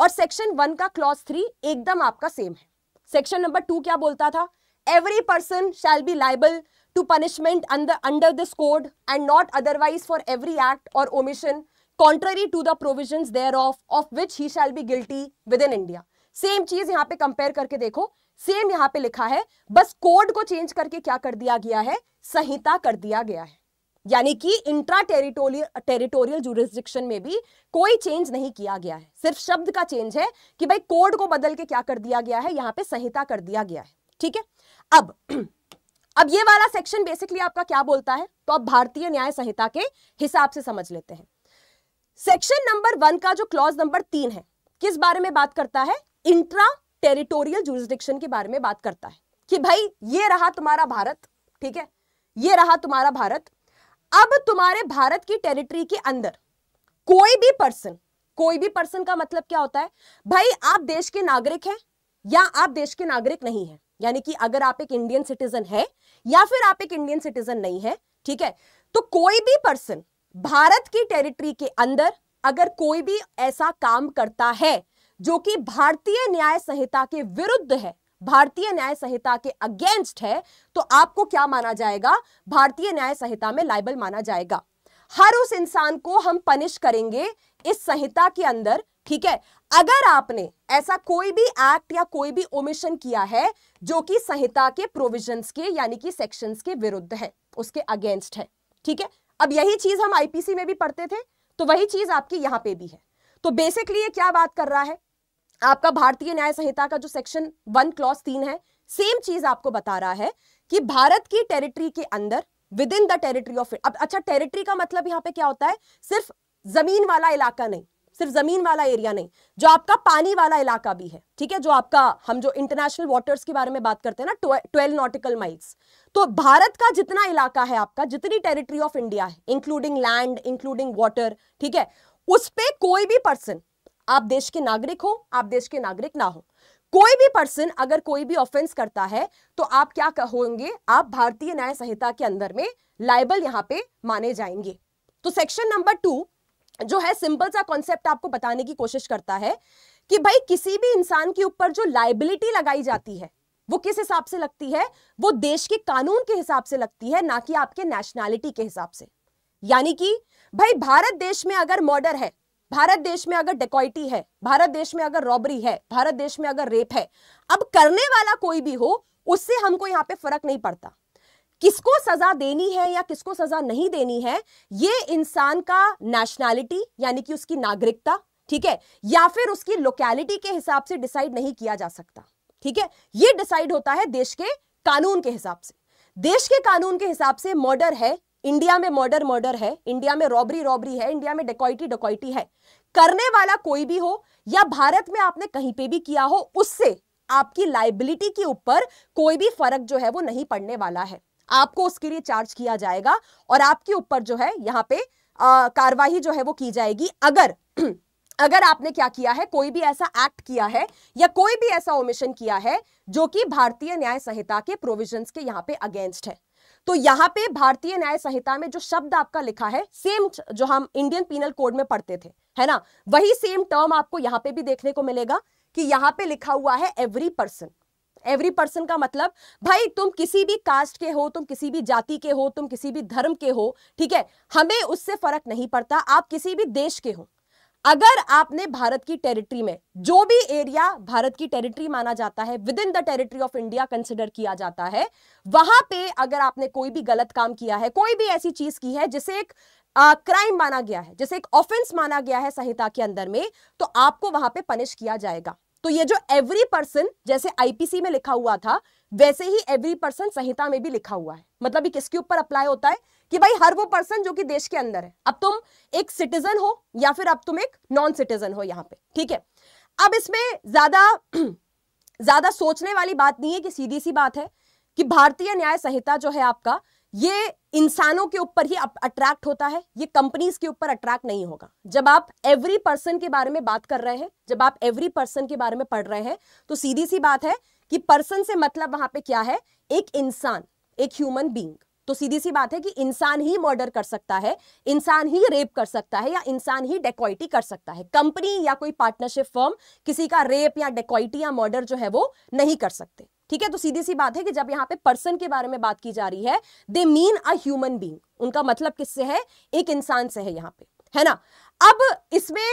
और सेक्शन वन का क्लॉज थ्री एकदम आपका सेम है सेक्शन नंबर टू क्या बोलता था every person shall be liable to punishment under this code and not otherwise for every act और omission contrary to the provisions thereof of which he shall be guilty within India. Same चीज यहाँ पे compare करके देखो same यहाँ पे लिखा है बस कोड को चेंज करके क्या कर दिया गया है संहिता कर दिया गया है यानी कि इंट्रा टेरिटोरियल टेरिटोरियल जुरिस्डिक्शन में भी कोई चेंज नहीं किया गया है सिर्फ शब्द का चेंज है कि भाई कोड को बदल के क्या कर दिया गया है यहां पे संहिता कर दिया गया है ठीक है अब अब ये वाला सेक्शन बेसिकली आपका क्या बोलता है तो आप भारतीय न्याय संहिता के हिसाब से समझ लेते हैं सेक्शन नंबर वन का जो क्लॉज नंबर तीन है किस बारे में बात करता है इंट्रा टेरिटोरियल जुरिस्डिक्शन के बारे में बात करता है कि भाई ये रहा तुम्हारा भारत ठीक है ये रहा तुम्हारा भारत अब तुम्हारे भारत की टेरिटरी के अंदर कोई भी पर्सन कोई भी पर्सन का मतलब क्या होता है भाई आप देश के नागरिक हैं या आप देश के नागरिक नहीं है यानी कि अगर आप एक इंडियन सिटीजन है या फिर आप एक इंडियन सिटीजन नहीं है ठीक है तो कोई भी पर्सन भारत की टेरिटरी के अंदर अगर कोई भी ऐसा काम करता है जो कि भारतीय न्याय संहिता के विरुद्ध है भारतीय न्याय संहिता के अगेंस्ट है तो आपको क्या माना जाएगा भारतीय न्याय संहिता में लाइबल माना जाएगा हर उस इंसान को हम पनिश करेंगे इस संहिता के अंदर ठीक है अगर आपने ऐसा कोई भी एक्ट या कोई भी ओमिशन किया है जो कि संहिता के प्रोविजंस के यानी कि सेक्शंस के विरुद्ध है उसके अगेंस्ट है ठीक है अब यही चीज हम आईपीसी में भी पढ़ते थे तो वही चीज आपकी यहां पे भी है तो बेसिकली ये क्या बात कर रहा है आपका भारतीय न्याय संहिता का जो सेक्शन वन क्लॉस तीन है सेम चीज आपको बता रहा है कि भारत की टेरिटरी के अंदर within the territory of अब अच्छा टेरिटरी का मतलब यहां पे क्या होता है सिर्फ जमीन वाला इलाका नहीं सिर्फ जमीन वाला एरिया नहीं जो आपका पानी वाला इलाका भी है ठीक है जो आपका हम जो इंटरनेशनल वाटर्स के बारे में बात करते हैं ना ट्वेल्व नॉटिकल माइल्स तो भारत का जितना इलाका है आपका जितनी टेरिटरी ऑफ इंडिया है इंक्लूडिंग लैंड इंक्लूडिंग वाटर ठीक है उस पर कोई भी पर्सन आप देश के नागरिक हो आप देश के नागरिक ना हो कोई भी पर्सन अगर कोई भी ऑफेंस करता है तो आप क्या कहोगे आप भारतीय न्याय संहिता के अंदर में लाइबल यहां पे माने जाएंगे तो सेक्शन नंबर टू जो है सिंपल सा कॉन्सेप्ट आपको बताने की कोशिश करता है कि भाई किसी भी इंसान के ऊपर जो लाइबिलिटी लगाई जाती है वो किस हिसाब से लगती है वो देश के कानून के हिसाब से लगती है ना कि आपके नेशनैलिटी के हिसाब से यानी कि भाई भारत देश में अगर मर्डर है भारत देश में अगर डेकोइटी है भारत देश में अगर रॉबरी है भारत देश में अगर रेप है अब करने वाला कोई भी हो उससे हमको यहाँ पे फर्क नहीं पड़ता किसको सजा देनी है या किसको सजा नहीं देनी है ये इंसान का नेशनैलिटी यानी कि उसकी नागरिकता ठीक है या फिर उसकी लोकेलिटी के हिसाब से डिसाइड नहीं किया जा सकता ठीक है ये डिसाइड होता है देश के कानून के हिसाब से देश के कानून के हिसाब से मर्डर है इंडिया में मर्डर मर्डर है इंडिया में रॉबरी रॉबरी है इंडिया में डेकोइटी डेकोइटी है करने वाला कोई भी हो या भारत में आपने कहीं पे भी किया हो उससे आपकी लाइबिलिटी के ऊपर कोई भी फर्क जो है वो नहीं पड़ने वाला है आपको उसके लिए चार्ज किया जाएगा और आपके ऊपर जो है यहाँ पे कार्रवाई जो है वो की जाएगी अगर [clears throat] अगर आपने क्या किया है कोई भी ऐसा एक्ट किया है या कोई भी ऐसा ओमिशन किया है जो कि भारतीय न्याय संहिता के प्रोविजंस के यहाँ पे अगेंस्ट है तो यहाँ पे भारतीय न्याय संहिता में जो शब्द आपका लिखा है सेम जो हम इंडियन पीनल कोड में पढ़ते थे है ना वही सेम टर्म आपको यहाँ पे भी देखने को मिलेगा कि यहाँ पे लिखा हुआ है एवरी पर्सन एवरी पर्सन का मतलब भाई तुम किसी भी कास्ट के हो तुम किसी भी जाति के हो तुम किसी भी धर्म के हो ठीक है हमें उससे फर्क नहीं पड़ता आप किसी भी देश के हो अगर आपने भारत की टेरिटरी में जो भी एरिया भारत की टेरिटरी माना जाता है within the territory of India consider किया जाता है वहां पे अगर आपने कोई भी गलत काम किया है कोई भी ऐसी चीज की है जिसे एक क्राइम माना गया है जिसे एक ऑफेंस माना गया है संहिता के अंदर में तो आपको वहां पे पनिश किया जाएगा तो ये जो एवरी पर्सन जैसे आईपीसी में लिखा हुआ था वैसे ही एवरी पर्सन संहिता में भी लिखा हुआ है मतलब ये किसके ऊपर अप्लाई होता है कि भाई हर वो पर्सन जो कि देश के अंदर है अब तुम एक सिटीजन हो या फिर अब तुम एक नॉन सिटीजन हो यहाँ पे ठीक है अब इसमें ज्यादा [clears throat] ज्यादा सोचने वाली बात नहीं है कि सीधी सी बात है कि भारतीय न्याय संहिता जो है आपका ये इंसानों के ऊपर ही अट्रैक्ट होता है ये कंपनीज के ऊपर अट्रैक्ट नहीं होगा जब आप एवरी पर्सन के बारे में बात कर रहे हैं जब आप एवरी पर्सन के बारे में पढ़ रहे हैं तो सीधी सी बात है कि पर्सन से मतलब वहां पे क्या है एक इंसान एक ह्यूमन बींग तो सीधी सी बात है कि इंसान ही मर्डर कर सकता है इंसान ही रेप कर सकता है या इंसान ही डेकोइटी कर सकता है कंपनी या कोई पार्टनरशिप फर्म किसी का रेप या डेकोइटी या मर्डर जो है वो नहीं कर सकते ठीक है तो सीधी सी बात है कि जब यहाँ पे पर्सन के बारे में बात की जा रही है they mean a human being उनका मतलब किससे है एक इंसान से है यहाँ पे है ना अब इसमें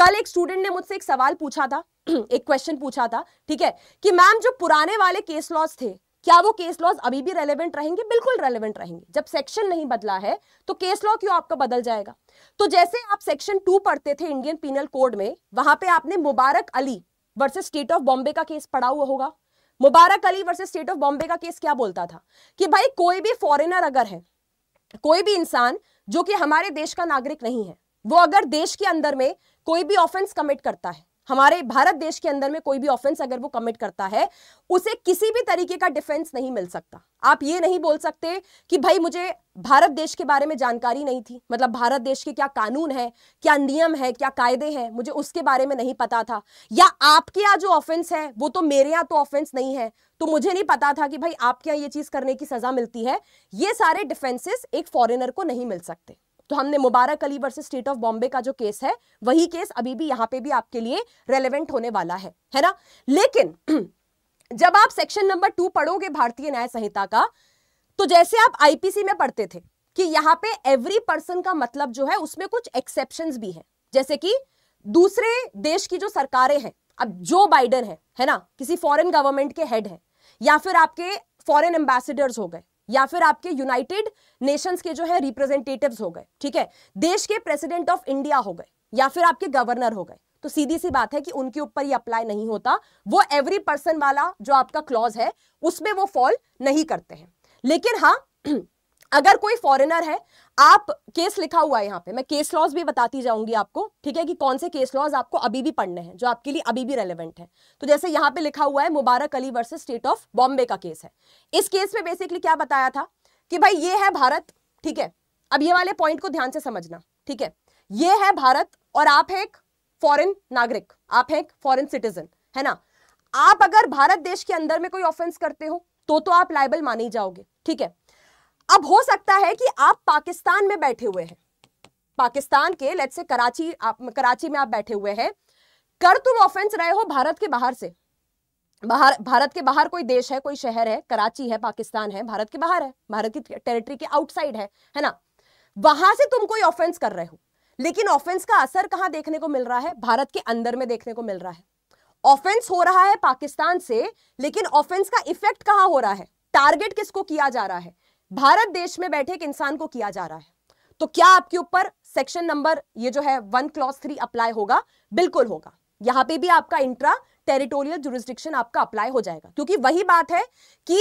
कल एक स्टूडेंट ने मुझसे एक सवाल पूछा था एक क्वेश्चन पूछा था ठीक है कि मैम जो पुराने वाले केस लॉज थे क्या वो केस लॉज अभी भी रेलेवेंट रहेंगे बिल्कुल रेलेवेंट रहेंगे जब सेक्शन नहीं बदला है तो केस लॉ क्यों आपका बदल जाएगा तो जैसे आप सेक्शन टू पढ़ते थे इंडियन पीनल कोड में वहां पे आपने Mubarak Ali versus state of Bombay का केस पढ़ा हुआ होगा Mubarak Ali versus state of Bombay का केस क्या बोलता था कि भाई कोई भी फॉरेनर अगर है कोई भी इंसान जो कि हमारे देश का नागरिक नहीं है वो अगर देश के अंदर में कोई भी ऑफेंस कमिट करता है हमारे भारत देश के अंदर में कोई भी ऑफेंस अगर वो कमिट करता है उसे किसी भी तरीके का डिफेंस नहीं मिल सकता आप ये नहीं बोल सकते कि भाई मुझे भारत देश के बारे में जानकारी नहीं थी मतलब भारत देश के क्या कानून है क्या नियम है क्या कायदे हैं मुझे उसके बारे में नहीं पता था या आपके यहाँ जो ऑफेंस है वो तो मेरे यहाँ तो ऑफेंस नहीं है तो मुझे नहीं पता था कि भाई आपके यहाँ ये चीज करने की सजा मिलती है ये सारे डिफेंसेस एक फॉरेनर को नहीं मिल सकते तो हमने Mubarak Ali versus state of Bombay का जो केस है वही केस अभी भी यहाँ पे भी आपके लिए रेलेवेंट होने वाला है है ना लेकिन [clears throat] जब आप सेक्शन नंबर टू पढ़ोगे भारतीय न्याय संहिता का तो जैसे आप आईपीसी में पढ़ते थे कि यहाँ पे एवरी पर्सन का मतलब जो है उसमें कुछ एक्सेप्शन भी है जैसे कि दूसरे देश की जो सरकारें हैं अब जो बाइडन है है ना किसी फॉरेन गवर्नमेंट के हेड है या फिर आपके फॉरेन एम्बेसिडर्स हो गए या फिर आपके यूनाइटेड नेशंस के जो है रिप्रेजेंटेटिव्स हो गए ठीक है देश के प्रेसिडेंट ऑफ इंडिया हो गए या फिर आपके गवर्नर हो गए तो सीधी सी बात है कि उनके ऊपर ये अप्लाई नहीं होता वो एवरी पर्सन वाला जो आपका क्लॉज है उसमें वो फॉल नहीं करते हैं लेकिन हाँ [clears throat] अगर कोई फॉरेनर है आप केस लिखा हुआ है यहाँ पे मैं केस लॉज भी बताती जाऊंगी आपको ठीक है कि कौन से केस लॉज आपको अभी भी पढ़ने हैं जो आपके लिए अभी भी रेलेवेंट है तो जैसे यहाँ पे लिखा हुआ है Mubarak Ali versus state of Bombay का केस है इस केस में बेसिकली क्या बताया था कि भाई ये है भारत ठीक है अब ये वाले पॉइंट को ध्यान से समझना ठीक है ये है भारत और आप है एक फॉरेन नागरिक आप है एक फॉरिन सिटीजन है ना आप अगर भारत देश के अंदर में कोई ऑफेंस करते हो तो तो आप लाइबल माने जाओगे ठीक है अब हो सकता है कि आप पाकिस्तान में बैठे हुए हैं पाकिस्तान के लेट से कराची आप कराची में आप बैठे हुए हैं कर तुम ऑफेंस रहे हो भारत के बाहर से बाहर भारत के बाहर कोई देश है कोई शहर है कराची है पाकिस्तान है भारत के बाहर है भारत की टेरिटरी के आउटसाइड है है ना वहां से तुम कोई ऑफेंस कर रहे हो लेकिन ऑफेंस का असर कहां देखने को मिल रहा है भारत के अंदर में देखने को मिल रहा है ऑफेंस हो रहा है पाकिस्तान से लेकिन ऑफेंस का इफेक्ट कहां हो रहा है टारगेट किसको किया जा रहा है भारत देश में बैठे एक इंसान को किया जा रहा है तो क्या आपके ऊपर सेक्शन नंबर ये जो है वन क्लॉस थ्री अप्लाई होगा बिल्कुल होगा यहां पे भी आपका इंट्रा टेरिटोरियल जुरिस्डिक्शन आपका अप्लाई हो जाएगा क्योंकि वही बात है कि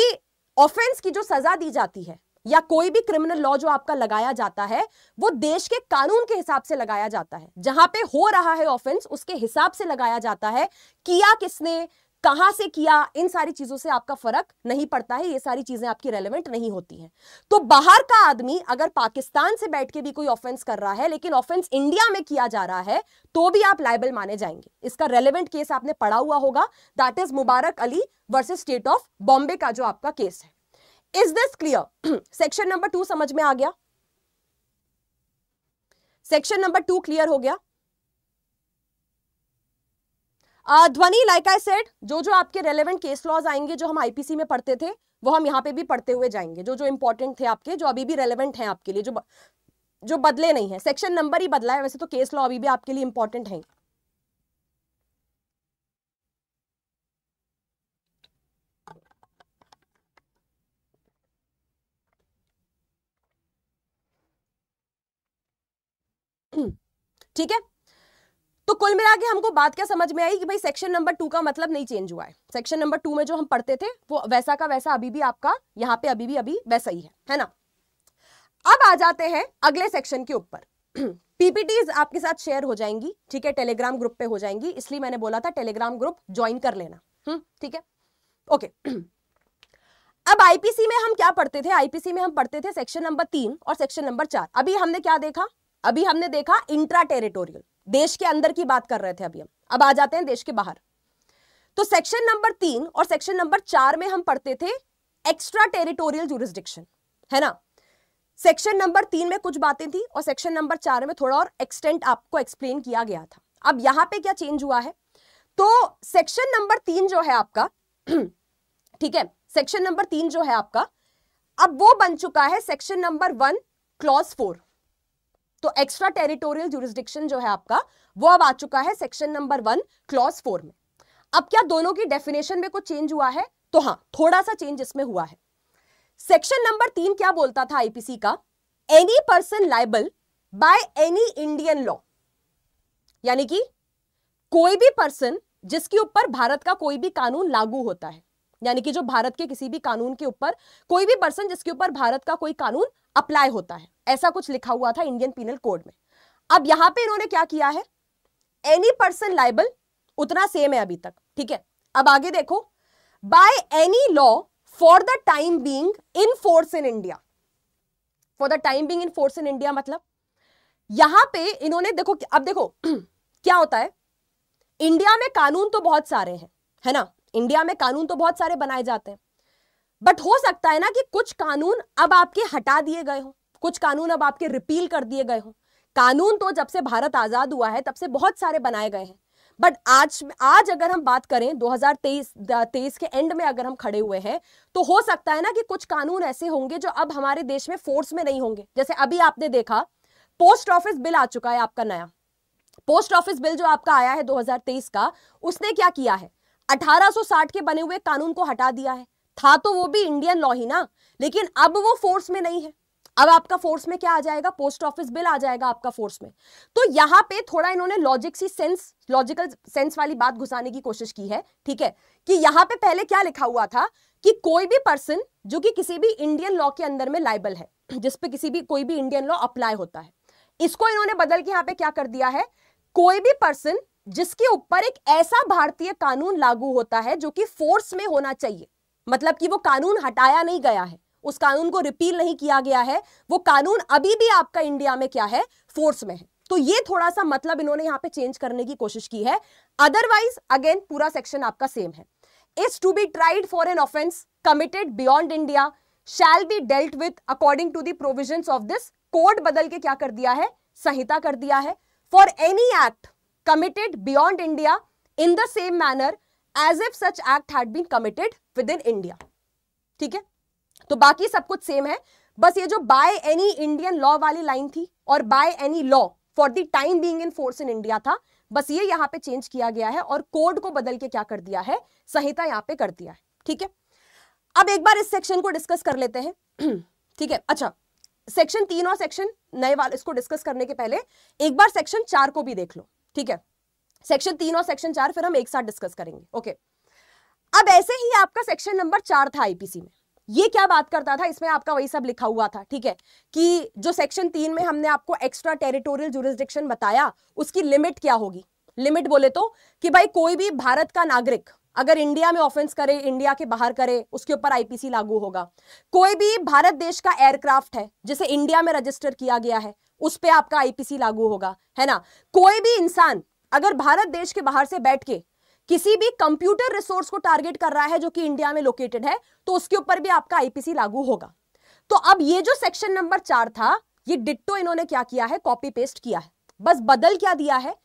ऑफेंस की जो सजा दी जाती है या कोई भी क्रिमिनल लॉ जो आपका लगाया जाता है वो देश के कानून के हिसाब से लगाया जाता है जहां पे हो रहा है ऑफेंस उसके हिसाब से लगाया जाता है किया किसने कहां से किया इन सारी चीजों से आपका फर्क नहीं पड़ता है ये सारी चीजें आपकी रेलिवेंट नहीं होती हैं तो बाहर का आदमी अगर पाकिस्तान से बैठ के भी कोई ऑफेंस कर रहा है लेकिन ऑफेंस इंडिया में किया जा रहा है तो भी आप लाइबल माने जाएंगे इसका रेलिवेंट केस आपने पढ़ा हुआ होगा that is Mubarak Ali versus state of Bombay का जो आपका केस है is this clear section number two समझ में आ गया सेक्शन नंबर टू क्लियर हो गया ध्वनि लाइक आई सेड जो जो आपके रेलेवेंट केस लॉज आएंगे जो हम आईपीसी में पढ़ते थे वो हम यहाँ पे भी पढ़ते हुए जाएंगे जो जो इंपॉर्टेंट थे आपके जो अभी भी रेलेवेंट हैं आपके लिए जो जो बदले नहीं है सेक्शन नंबर ही बदला है वैसे तो केस लॉ अभी भी आपके लिए इंपॉर्टेंट है [clears throat] ठीक है तो कुल मिला के हमको बात क्या समझ में आई कि भाई सेक्शन नंबर टू का मतलब नहीं चेंज हुआ है सेक्शन नंबर टू में जो हम पढ़ते थे वो वैसा का वैसा अभी भी आपका यहाँ पे अभी भी अभी वैसा ही है है ना अब आ जाते हैं अगले सेक्शन के ऊपर पीपीटी [clears throat] आपके साथ शेयर हो जाएंगी ठीक है टेलीग्राम ग्रुप पे हो जाएंगी इसलिए मैंने बोला था टेलीग्राम ग्रुप ज्वाइन कर लेना हम्म, ठीक है ओके [clears throat] अब आईपीसी में हम क्या पढ़ते थे आईपीसी में हम पढ़ते थे सेक्शन नंबर तीन और सेक्शन नंबर चार अभी हमने क्या देखा अभी हमने देखा इंट्रा टेरिटोरियल देश के अंदर की बात कर रहे थे अभी हम अब आ जाते हैं देश के बाहर तो सेक्शन नंबर तीन और सेक्शन नंबर चार में हम पढ़ते थे एक्स्ट्रा टेरिटोरियल जुरिस्डिक्शन है ना सेक्शन नंबर तीन में कुछ बातें थी और सेक्शन नंबर चार में थोड़ा और एक्सटेंट आपको एक्सप्लेन किया गया था अब यहां पे क्या चेंज हुआ है तो सेक्शन नंबर तीन जो है आपका [clears throat] ठीक है सेक्शन नंबर तीन जो है आपका अब वो बन चुका है section number one clause four तो एक्स्ट्रा टेरिटोरियल जुरिस्डिक्शन जो है आपका वो अब आ चुका है section number one clause four में अब क्या दोनों की डेफिनेशन में कुछ चेंज हुआ है तो हाँ थोड़ा सा चेंज इसमें हुआ है सेक्शन नंबर तीन क्या बोलता था आईपीसी का any person liable by any Indian law यानी कि कोई भी पर्सन जिसके ऊपर भारत का कोई भी कानून लागू होता है यानी कि जो भारत के किसी भी कानून के ऊपर कोई भी पर्सन जिसके ऊपर भारत का कोई कानून अप्लाई होता है ऐसा कुछ लिखा हुआ था इंडियन पीनल कोड में अब यहां पे इन्होंने क्या किया है एनी पर्सन लाइबल उतना सेम है अभी तक ठीक है अब आगे देखो by any law for the time being in force in India for the time being in force in India मतलब यहां पे इन्होंने देखो अब देखो [clears throat] क्या होता है इंडिया में कानून तो बहुत सारे हैं है ना इंडिया में कानून तो बहुत सारे बनाए जाते हैं बट हो सकता है ना कि कुछ कानून अब आपके हटा दिए गए हों कुछ कानून अब आपके रिपील कर दिए गए हो कानून तो जब से भारत आज़ाद हुआ है तब से बहुत सारे बनाए गए हैं बट आज आज अगर हम बात करें 2023 तेईस के एंड में अगर हम खड़े हुए हैं तो हो सकता है ना कि कुछ कानून ऐसे होंगे जो अब हमारे देश में फोर्स में नहीं होंगे जैसे अभी आपने देखा पोस्ट ऑफिस बिल आ चुका है आपका नया पोस्ट ऑफिस बिल जो आपका आया है 2023 का उसने क्या किया है 1860 के बने हुए कानून को हटा दिया है था तो वो भी इंडियन लॉ ही ना लेकिन अब वो फोर्स में नहीं है अब आपका फोर्स में क्या आ जाएगा पोस्ट ऑफिस बिल आ जाएगा आपका फोर्स में तो यहाँ पे थोड़ा इन्होंने लॉजिक सी सेंस लॉजिकल सेंस वाली बात घुसाने की कोशिश की है ठीक है कि यहाँ पे पहले क्या लिखा हुआ था कि कोई भी पर्सन जो कि किसी भी इंडियन लॉ के अंदर में लाइबल है जिसपे किसी भी कोई भी इंडियन लॉ अप्लाई होता है इसको इन्होंने बदल के यहाँ पे क्या कर दिया है कोई भी पर्सन जिसके ऊपर एक ऐसा भारतीय कानून लागू होता है जो कि फोर्स में होना चाहिए मतलब कि वो कानून हटाया नहीं गया है उस कानून को रिपील नहीं किया गया है वो कानून अभी भी आपका इंडिया में क्या है फोर्स में है तो ये थोड़ा सा मतलब इन्होंने यहां पे चेंज करने की कोशिश की है अदरवाइज अगेन पूरा सेक्शन आपका सेम है is to be tried for an offence committed beyond India shall be dealt with according to the provision of this code बदल के क्या कर दिया है संहिता कर दिया है for any act committed beyond India in the same manner as if such act had been committed within India ठीक है तो बाकी सब कुछ सेम है बस ये जो बाय एनी इंडियन लॉ वाली लाइन थी और by any law for the time being in force in India था बस ये यहाँ पे चेंज किया गया है और कोड को बदल के क्या कर दिया है संहिता यहाँ पे कर दिया है ठीक है अब एक बार इस सेक्शन को डिस्कस कर लेते हैं [clears throat] ठीक है अच्छा सेक्शन तीन और सेक्शन नए वाले इसको डिस्कस करने के पहले एक बार सेक्शन चार को भी देख लो ठीक है सेक्शन तीन और सेक्शन चार फिर हम एक साथ डिस्कस करेंगे ओके अब ऐसे ही आपका सेक्शन नंबर चार था आईपीसी में ये क्या बात करता था इसमें आपका वही सब लिखा हुआ था ठीक है कि जो सेक्शन तीन में हमने आपको एक्स्ट्रा टेरिटोरियल जुरिस्डिक्शन बताया उसकी लिमिट क्या होगी लिमिट बोले तो कि भाई कोई भी भारत का नागरिक अगर इंडिया में ऑफेंस करे इंडिया के बाहर करे उसके ऊपर आईपीसी लागू होगा कोई भी भारत देश का एयरक्राफ्ट है जिसे इंडिया में रजिस्टर किया गया है उस पर आपका आईपीसी लागू होगा है ना कोई भी इंसान अगर भारत देश के बाहर से बैठ के किसी भी कंप्यूटर रिसोर्स को टारगेट कर रहा है जो कि इंडिया में लोकेटेड है तो उसके ऊपर भी आपका आईपीसी लागू होगा तो अब ये जो सेक्शन नंबर चार था ये डिट्टो इन्होंने क्या किया है कॉपी पेस्ट किया है बस बदल क्या दिया है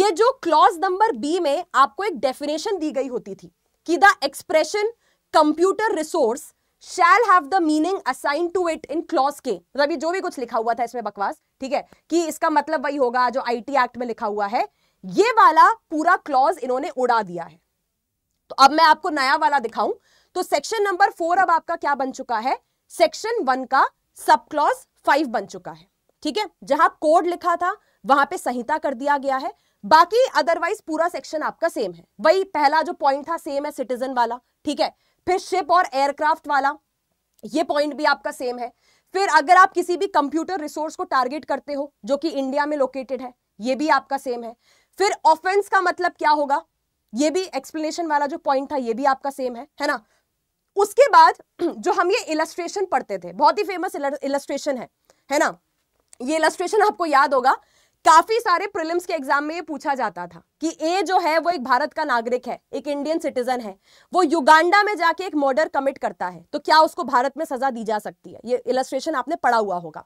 ये जो क्लॉज नंबर बी में आपको एक डेफिनेशन दी गई होती थी कि the expression computer resource shall have the meaning assigned to it in clause के मतलब ये जो भी कुछ लिखा हुआ था इसमें बकवास ठीक है कि इसका मतलब वही होगा जो आईटी एक्ट में लिखा हुआ है ये वाला पूरा क्लॉज इन्होंने उड़ा दिया है तो अब मैं आपको नया वाला दिखाऊं तो सेक्शन नंबर फोर अब आपका क्या बन चुका है सेक्शन वन का सब क्लॉज फाइव बन चुका है ठीक है जहां कोड लिखा था वहां पे संहिता कर दिया गया है बाकी अदरवाइज पूरा सेक्शन आपका सेम है वही पहला जो पॉइंट था सेम है सिटीजन वाला ठीक है फिर शिप और एयरक्राफ्ट वाला ये पॉइंट भी आपका सेम है फिर अगर आप किसी भी कंप्यूटर रिसोर्स को टारगेट करते हो जो कि इंडिया में लोकेटेड है ये भी आपका सेम है फिर ऑफेंस का मतलब क्या होगा ये भी एक्सप्लेनेशन वाला जो पॉइंट था ये भी आपका सेम है है ना उसके बाद [clears throat] जो हम ये इलस्ट्रेशन पढ़ते थे बहुत ही फेमस इलस्ट्रेशन है है ना ये इलस्ट्रेशन आपको याद होगा काफी सारे प्रिलिम्स के एग्जाम में ये पूछा जाता था कि ए जो है वो एक भारत का नागरिक है एक इंडियन सिटीजन है वो युगांडा में जाके एक मर्डर कमिट करता है तो क्या उसको भारत में सजा दी जा सकती है ये इलस्ट्रेशन आपने पढ़ा हुआ होगा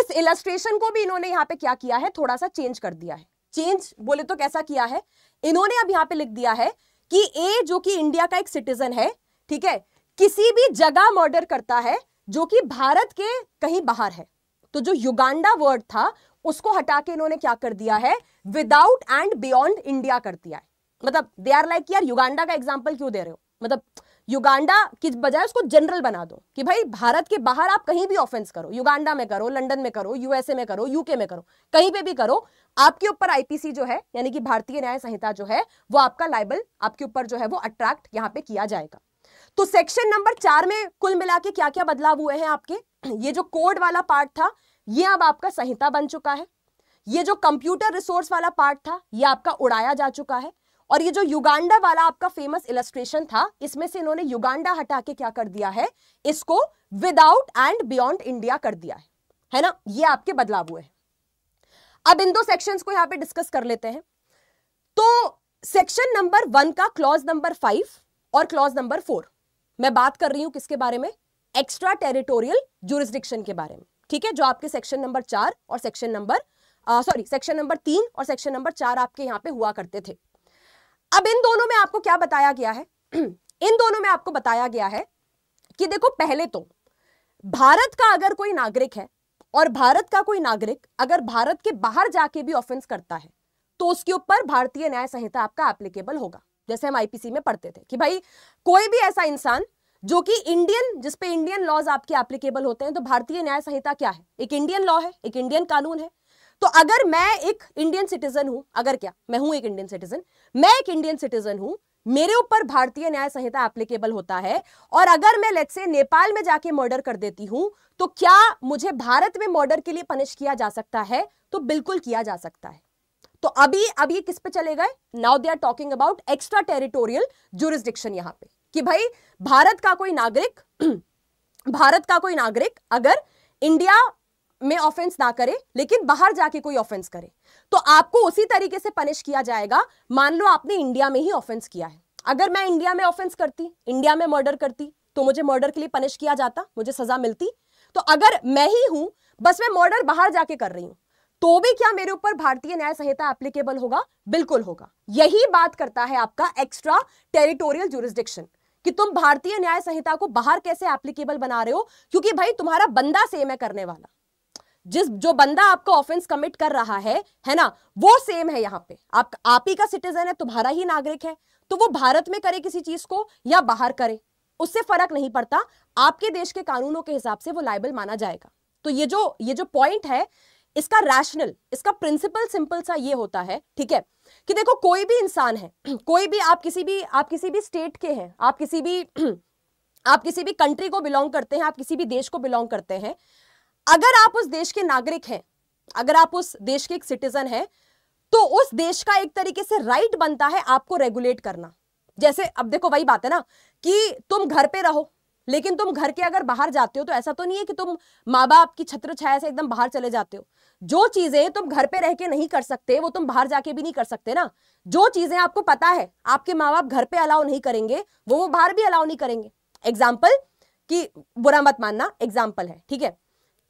इस इलस्ट्रेशन को भी इन्होंने यहाँ पे क्या किया है थोड़ा सा चेंज कर दिया है चेंज बोले तो कैसा किया है इन्होंने अब यहां पे लिख दिया है कि ए जो कि इंडिया का एक सिटीजन है ठीक है किसी भी जगह मर्डर करता है जो कि भारत के कहीं बाहर है तो जो युगांडा वर्ड था उसको हटा के इन्होंने क्या कर दिया है विदाउट एंड बियॉन्ड इंडिया कर दिया है मतलब दे आर लाइक यार युगांडा का एग्जाम्पल क्यों दे रहे हो मतलब युगांडा की बजाय उसको जनरल बना दो कि भाई भारत के बाहर आप कहीं भी ऑफेंस करो युगांडा में करो लंदन में करो यूएसए में करो यूके में करो कहीं पे भी करो आपके ऊपर आईपीसी जो है यानी कि भारतीय न्याय संहिता जो है वो आपका लाइबल आपके ऊपर जो है वो अट्रैक्ट यहाँ पे किया जाएगा तो सेक्शन नंबर चार में कुल मिला के क्या क्या बदलाव हुए हैं आपके ये जो कोड वाला पार्ट था ये अब आपका संहिता बन चुका है ये जो कंप्यूटर रिसोर्स वाला पार्ट था ये आपका उड़ाया जा चुका है और ये जो युगांडा वाला आपका फेमस इलस्ट्रेशन था इसमें से इन्होंने युगांडा हटा के क्या कर दिया है इसको विदाउट एंड बियॉन्ड इंडिया कर दिया है है ना ये आपके बदलाव हुए हैं अब इन दो सेक्शंस को यहां पे डिस्कस कर लेते हैं तो सेक्शन नंबर वन का क्लॉज नंबर फाइव और क्लॉज नंबर फोर मैं बात कर रही हूं किसके बारे में एक्स्ट्रा टेरिटोरियल जुरिस्डिक्शन के बारे में ठीक है जो आपके सेक्शन नंबर चार और section number sorry section number तीन और सेक्शन नंबर चार आपके यहां पे हुआ करते थे अब इन दोनों में आपको क्या बताया गया है [clears throat] इन दोनों में आपको बताया गया है कि देखो पहले तो भारत का अगर कोई नागरिक है और भारत का कोई नागरिक अगर भारत के बाहर जाके भी ऑफेंस करता है तो उसके ऊपर भारतीय न्याय संहिता आपका एप्लीकेबल होगा जैसे हम आईपीसी में पढ़ते थे कि भाई कोई भी ऐसा इंसान जो कि इंडियन जिसपे इंडियन लॉज आपके एप्लीकेबल होते हैं तो भारतीय न्याय संहिता क्या है एक इंडियन लॉ है एक इंडियन कानून है तो अगर मैं एक इंडियन सिटीजन हूं अगर क्या मैं हूं एक इंडियन सिटीजन मैं एक इंडियन सिटीजन हूं मेरे ऊपर भारतीय न्याय संहिता एप्लीकेबल होता है और अगर मैं लेट से नेपाल में जाके मर्डर कर देती हूं तो क्या मुझे भारत में मर्डर के लिए पनिश किया जा सकता है तो बिल्कुल किया जा सकता है तो अभी अब ये किस पे चले गए now they are talking about extra territorial jurisdiction यहां पे कि भाई भारत का कोई नागरिक [clears throat] भारत का कोई नागरिक अगर इंडिया में ऑफेंस ना करे लेकिन बाहर जाके कोई ऑफेंस करे तो आपको उसी तरीके से पनिश किया जाएगा मान लो आपने इंडिया में ही ऑफेंस किया है अगर मैं इंडिया में ऑफेंस करती इंडिया में मर्डर करती तो मुझे मर्डर के लिए पनिश किया जाता मुझे सजा मिलती तो अगर मैं ही हूं बस मैं मर्डर बाहर जाके कर रही हूं तो भी क्या मेरे ऊपर भारतीय न्याय संहिता एप्लीकेबल होगा बिल्कुल होगा यही बात करता है आपका एक्स्ट्रा टेरिटोरियल जुरिस्डिक्शन कि तुम भारतीय न्याय संहिता को बाहर कैसे एप्लीकेबल बना रहे हो क्योंकि भाई तुम्हारा बंदा सेम है करने वाला जिस जो बंदा आपका ऑफेंस कमिट कर रहा है है ना वो सेम है यहाँ पे आप आप ही का सिटीजन है तुम्हारा ही नागरिक है तो वो भारत में करे किसी चीज को या बाहर करे उससे फर्क नहीं पड़ता आपके देश के कानूनों के हिसाब से वो लाइबल माना जाएगा तो ये जो ये जो पॉइंट है इसका रैशनल इसका प्रिंसिपल सिंपल सा ये होता है ठीक है कि देखो कोई भी इंसान है [clears throat] कोई भी आप किसी भी आप किसी भी स्टेट के हैं आप किसी भी [clears throat] आप किसी भी कंट्री को बिलोंग करते हैं आप किसी भी देश को बिलोंग करते हैं अगर आप उस देश के नागरिक हैं अगर आप उस देश के एक सिटीजन हैं तो उस देश का एक तरीके से राइट बनता है आपको रेगुलेट करना जैसे अब देखो वही बात है ना कि तुम घर पे रहो लेकिन तुम घर के अगर बाहर जाते हो तो ऐसा तो नहीं है कि तुम माँ बाप की छत्र छाया से एकदम बाहर चले जाते हो जो चीजें तुम घर पे रह के नहीं कर सकते वो तुम बाहर जाके भी नहीं कर सकते ना जो चीजें आपको पता है आपके माँ बाप घर पे अलाउ नहीं करेंगे वो वो बाहर भी अलाउ नहीं करेंगे एग्जाम्पल कि बुरा मत मानना एग्जाम्पल है ठीक है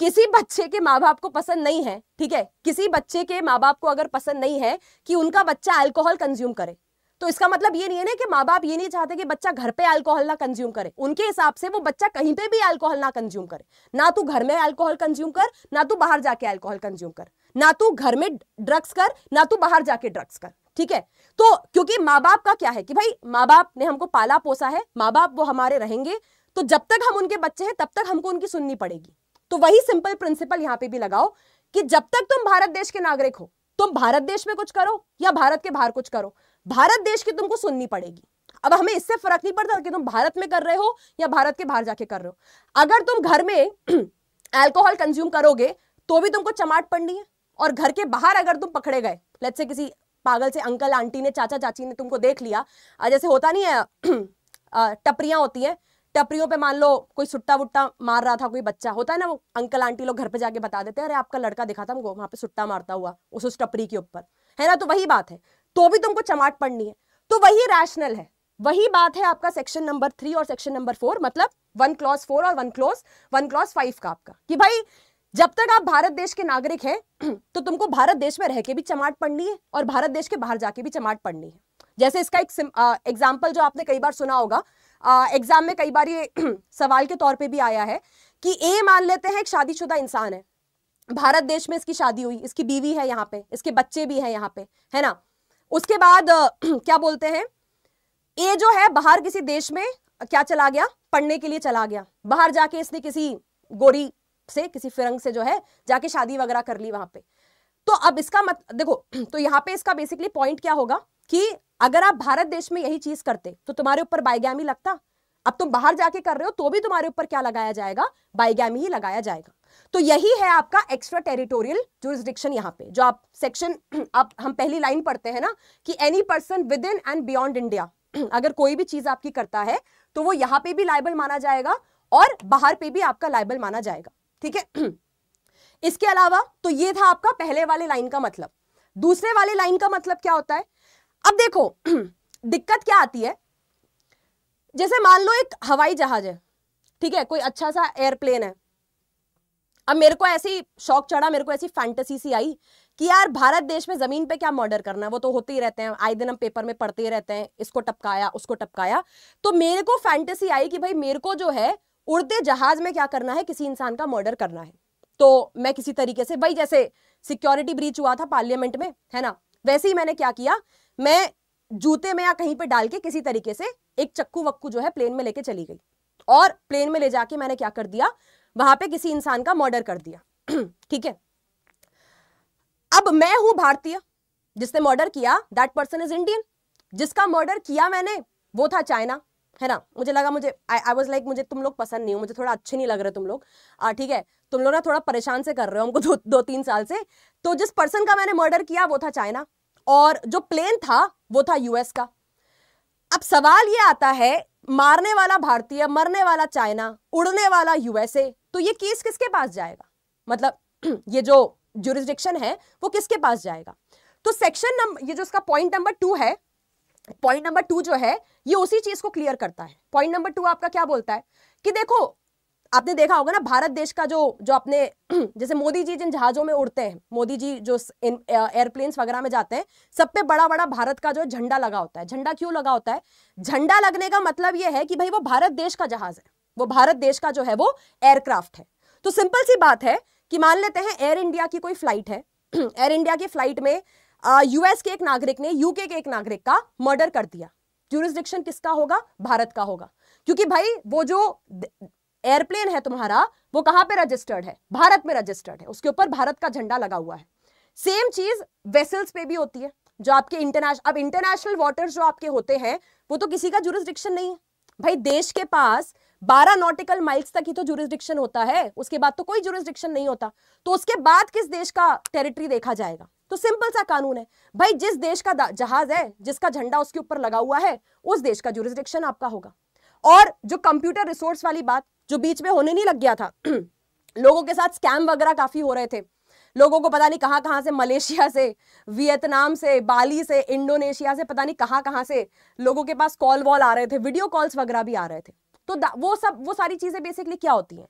किसी बच्चे के माँ बाप को पसंद नहीं है ठीक है किसी बच्चे के माँ बाप को अगर पसंद नहीं है कि उनका बच्चा अल्कोहल कंज्यूम करे तो इसका मतलब ये नहीं है ना कि माँ बाप ये नहीं चाहते कि बच्चा घर पे अल्कोहल ना कंज्यूम करे उनके हिसाब से वो बच्चा कहीं पे भी अल्कोहल ना कंज्यूम करे ना तू घर में अल्कोहल कंज्यूम कर ना तू बाहर जाके अल्कोहल कंज्यूम कर ना तू घर में ड्रग्स कर ना तू बाहर जाके ड्रग्स कर ठीक है तो क्योंकि माँ बाप का क्या है कि भाई माँ बाप ने हमको पाला पोसा है माँ बाप वो हमारे रहेंगे तो जब तक हम उनके बच्चे हैं तब तक हमको उनकी सुननी पड़ेगी तो वही सिंपल प्रिंसिपल यहां पे भी लगाओ कि जब तक तुम भारत देश के नागरिक हो तुम भारत देश में कुछ करो या भारत के बाहर कुछ करो भारत देश की तुमको सुननी पड़ेगी अब हमें इससे फर्क नहीं पड़ता कि तुम भारत में कर रहे हो या भारत के बाहर जाके कर रहे हो अगर तुम घर में एल्कोहल [clears throat] कंज्यूम करोगे तो भी तुमको चमाट पड़नी है और घर के बाहर अगर तुम पकड़े गए लेट से किसी पागल से अंकल आंटी ने चाचा चाची ने तुमको देख लिया जैसे होता नहीं है [clears throat] टपरियां होती हैं टपरियों पे मान लो कोई सुट्टा वुट्टा मार रहा था कोई बच्चा होता है ना वो अंकल आंटी लोग घर पे जाके बता देते हैं अरे आपका लड़का दिखा था हमको वहां पे सुट्टा मारता हुआ उस उस टपरी के ऊपर है ना तो वही बात है तो भी तुमको चमाट पड़नी है तो वही रैशनल है वही बात है आपका सेक्शन नंबर थ्री और सेक्शन नंबर फोर मतलब वन क्लॉज फोर और one clause one clause five का आपका कि भाई जब तक आप भारत देश के नागरिक हैं [clears throat] तो तुमको भारत देश में रह के भी चमाट पड़नी है और भारत देश के बाहर जाके भी चमाट पड़नी है जैसे इसका एक एग्जाम्पल जो आपने कई बार सुना होगा एग्जाम में कई बार ये [clears throat] सवाल के तौर पे भी आया है कि ए मान लेते हैं एक शादीशुदा इंसान है भारत देश में इसकी शादी हुई इसकी बीवी है यहाँ पे इसके बच्चे भी हैं यहाँ पे है ना उसके बाद [clears throat] क्या बोलते हैं ए जो है बाहर किसी देश में क्या चला गया पढ़ने के लिए चला गया बाहर जाके इसने किसी गोरी से किसी फिरंग से जो है जाके शादी वगैरह कर ली वहां पे तो अब इसका मत देखो [clears throat] तो यहाँ पे इसका बेसिकली पॉइंट क्या होगा कि अगर आप भारत देश में यही चीज करते तो तुम्हारे ऊपर बाइगैमी लगता अब तुम बाहर जाके कर रहे हो तो भी तुम्हारे ऊपर क्या लगाया जाएगा बाइगैमी ही लगाया जाएगा तो यही है आपका एक्स्ट्रा टेरिटोरियल जुरिस्डिक्शन यहाँ पे जो आप सेक्शन [clears throat] आप हम पहली लाइन पढ़ते हैं ना कि any person within and beyond India अगर कोई भी चीज आपकी करता है तो वो यहाँ पे भी लाइबल माना जाएगा और बाहर पे भी आपका लाइबल माना जाएगा ठीक है [clears throat] इसके अलावा तो ये था आपका पहले वाले लाइन का मतलब दूसरे वाले लाइन का मतलब क्या होता है अब देखो [clears throat] दिक्कत क्या आती है जैसे मान लो एक हवाई जहाज है ठीक है कोई अच्छा सा एयरप्लेन है अब मेरे को ऐसी शौक चढ़ा मेरे को ऐसी फैंटेसी सी आई कि यार भारत देश में जमीन पे क्या मर्डर करना है वो तो होते ही रहते हैं आए दिन हम पेपर में पढ़ते ही रहते हैं इसको टपकाया उसको टपकाया तो मेरे को फैंटेसी आई कि भाई मेरे को जो है उड़ते जहाज में क्या करना है किसी इंसान का मर्डर करना है तो मैं किसी तरीके से भाई जैसे सिक्योरिटी ब्रीच हुआ था पार्लियामेंट में है ना वैसे ही मैंने क्या किया मैं जूते में या कहीं पर डाल के किसी तरीके से एक चक्कू वक्कू जो है प्लेन में लेके चली गई और प्लेन में ले जाके मैंने क्या कर दिया वहां पे किसी इंसान का मर्डर कर दिया [clears throat] ठीक है अब मैं हूं भारतीय जिसने मर्डर किया दैट पर्सन इज इंडियन जिसका मर्डर किया मैंने वो था चाइना है ना मुझे लगा मुझे आई वॉज लाइक मुझे तुम लोग पसंद नहीं हो मुझे थोड़ा अच्छे नहीं लग रहे तुम लोग ठीक है तुम लोग ना थोड़ा परेशान से कर रहे हो हमको दो, दो तीन साल से तो जिस पर्सन का मैंने मर्डर किया वो था चाइना और जो प्लेन था वो था यूएस का अब सवाल ये आता है मारने वाला भारतीय मरने वाला चाइना उड़ने वाला यूएसए तो ये केस किसके पास जाएगा मतलब [clears throat] ये जो जुरिस्डिक्शन है वो किसके पास जाएगा तो सेक्शन नंबर ये जो उसका पॉइंट नंबर टू है पॉइंट नंबर टू जो है ये उसी चीज को क्लियर करता है पॉइंट नंबर टू आपका क्या बोलता है कि देखो आपने देखा होगा ना भारत देश का जो जो अपने [clears throat] जैसे मोदी जी जिन जहाज़ों में उड़ते हैं मोदी जी जो इन एयरप्लेन्स वगैरह में जाते हैं सब पे बड़ा बड़ा भारत का जो झंडा लगा होता है झंडा क्यों लगा होता है झंडा लगने का मतलब यह है कि भाई वो भारत देश का जहाज़ है वो भारत देश का जो है वो एयरक्राफ्ट है तो सिंपल सी बात है कि मान लेते हैं एयर इंडिया की कोई फ्लाइट है एयर [clears throat] इंडिया की फ्लाइट में यूएस के एक नागरिक ने यूके के एक नागरिक का मर्डर कर दिया ज्यूरिस्डिक्शन किसका होगा भारत का होगा क्योंकि भाई वो जो एयरप्लेन है तुम्हारा वो कहां पे रजिस्टर्ड है भारत में रजिस्टर्ड है उसके ऊपर भारत का झंडा लगा हुआ है सेम चीज वेसल्स पे भी होती है जो आपके इंटरनेशनल अब इंटरनेशनल वाटर्स जो आपके होते हैं वो तो किसी का जुरिस्डिक्शन नहीं है भाई देश के पास 12 नॉटिकल माइल्स तक ही तो जुरिस्डिक्शन होता है उसके बाद तो कोई जुरिस्डिक्शन नहीं होता तो उसके बाद किस देश का टेरिटरी देखा जाएगा तो सिंपल सा कानून है भाई जिस देश का जहाज है जिसका झंडा उसके ऊपर लगा हुआ है उस देश का जुरिस्डिक्शन आपका होगा और जो कंप्यूटर रिसोर्स वाली बात जो बीच में होने नहीं लग गया था [clears throat] लोगों के साथ स्कैम वगैरह काफ़ी हो रहे थे लोगों को पता नहीं कहाँ कहाँ से मलेशिया से वियतनाम से बाली से इंडोनेशिया से पता नहीं कहाँ कहाँ से लोगों के पास कॉल वॉल आ रहे थे वीडियो कॉल्स वगैरह भी आ रहे थे तो वो सब वो सारी चीज़ें बेसिकली क्या होती हैं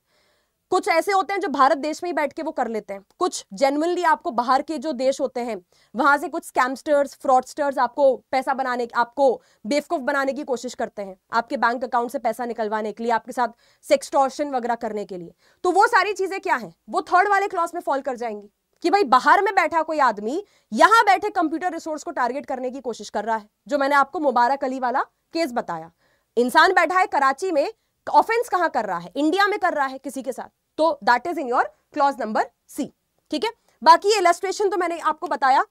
कुछ ऐसे होते हैं जो भारत देश में ही बैठ के वो कर लेते हैं कुछ जेनुअनली आपको बाहर के जो देश होते हैं वहां से कुछ स्कैमस्टर्स फ्रॉडस्टर्स आपको पैसा बनाने आपको बेवकूफ बनाने की कोशिश करते हैं आपके बैंक अकाउंट से पैसा निकलवाने के लिए आपके साथ सेक्सटॉर्शन वगैरह करने के लिए तो वो सारी चीजें क्या है वो थर्ड वाले क्लॉस में फॉल कर जाएंगी कि भाई बाहर में बैठा कोई आदमी यहां बैठे कंप्यूटर रिसोर्स को टारगेट करने की कोशिश कर रहा है जो मैंने आपको मुबारक अली वाला केस बताया इंसान बैठा है कराची में ऑफेंस कहां कर रहा है इंडिया में कर रहा है किसी के साथ तो that is in your clause number C ठीक है बाकी इलेस्ट्रेशन तो मैंने आपको बताया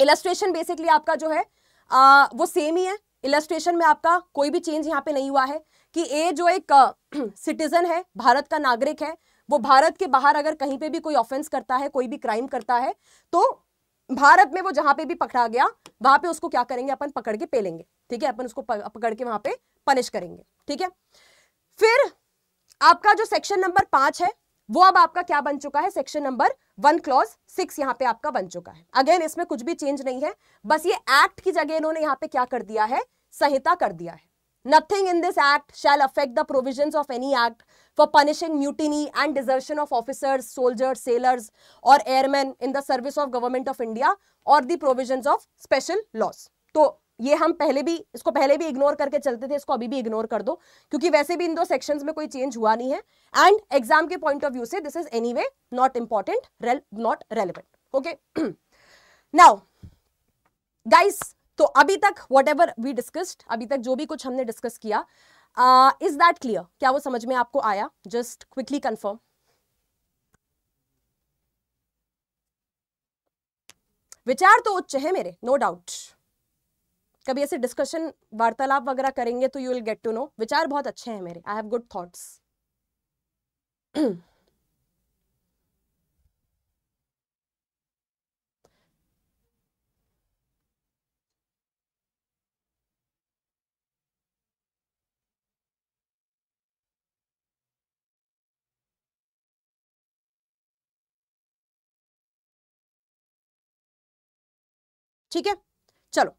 इलेस्ट्रेशन बेसिकली आपका जो है आ, वो सेम ही है इलेस्ट्रेशन में आपका कोई भी चेंज यहाँ पे नहीं हुआ है कि ए जो एक सिटीजन [clears throat] है भारत का नागरिक है वो भारत के बाहर अगर कहीं पे भी कोई ऑफेंस करता है कोई भी क्राइम करता है तो भारत में वो जहां पे भी पकड़ा गया वहां पे उसको क्या करेंगे अपन पकड़ के पेलेंगे ठीक है अपन उसको पकड़ के वहां पे पनिश करेंगे ठीक है फिर आपका जो सेक्शन नंबर पांच है वो अब आपका क्या बन चुका है section number one clause six यहां पे आपका बन चुका है अगेन इसमें कुछ भी चेंज नहीं है बस ये एक्ट की जगह इन्होंने यहां पे क्या कर दिया है संहिता कर दिया है nothing in this act shall affect the provision of any act for punishing mutiny and desertion of officers soldiers sailors और airmen in the service of government of India और the provision of special laws तो ये हम पहले भी इसको पहले भी इग्नोर करके चलते थे इसको अभी भी इग्नोर कर दो क्योंकि वैसे भी इन दो सेक्शंस में कोई चेंज हुआ नहीं है एंड एग्जाम के पॉइंट ऑफ व्यू से this is anyway not important not relevant okay now guys तो अभी तक वट एवर वी डिस्कस्ड अभी तक जो भी कुछ हमने डिस्कस किया इज दैट क्लियर क्या वो समझ में आपको आया जस्ट क्विकली कंफर्म विचार तो उच्च है मेरे नो no डाउट कभी ऐसे डिस्कशन वार्तालाप वगैरह करेंगे तो you will get to know विचार बहुत अच्छे हैं मेरे आई हैव गुड थॉट्स ठीक है चलो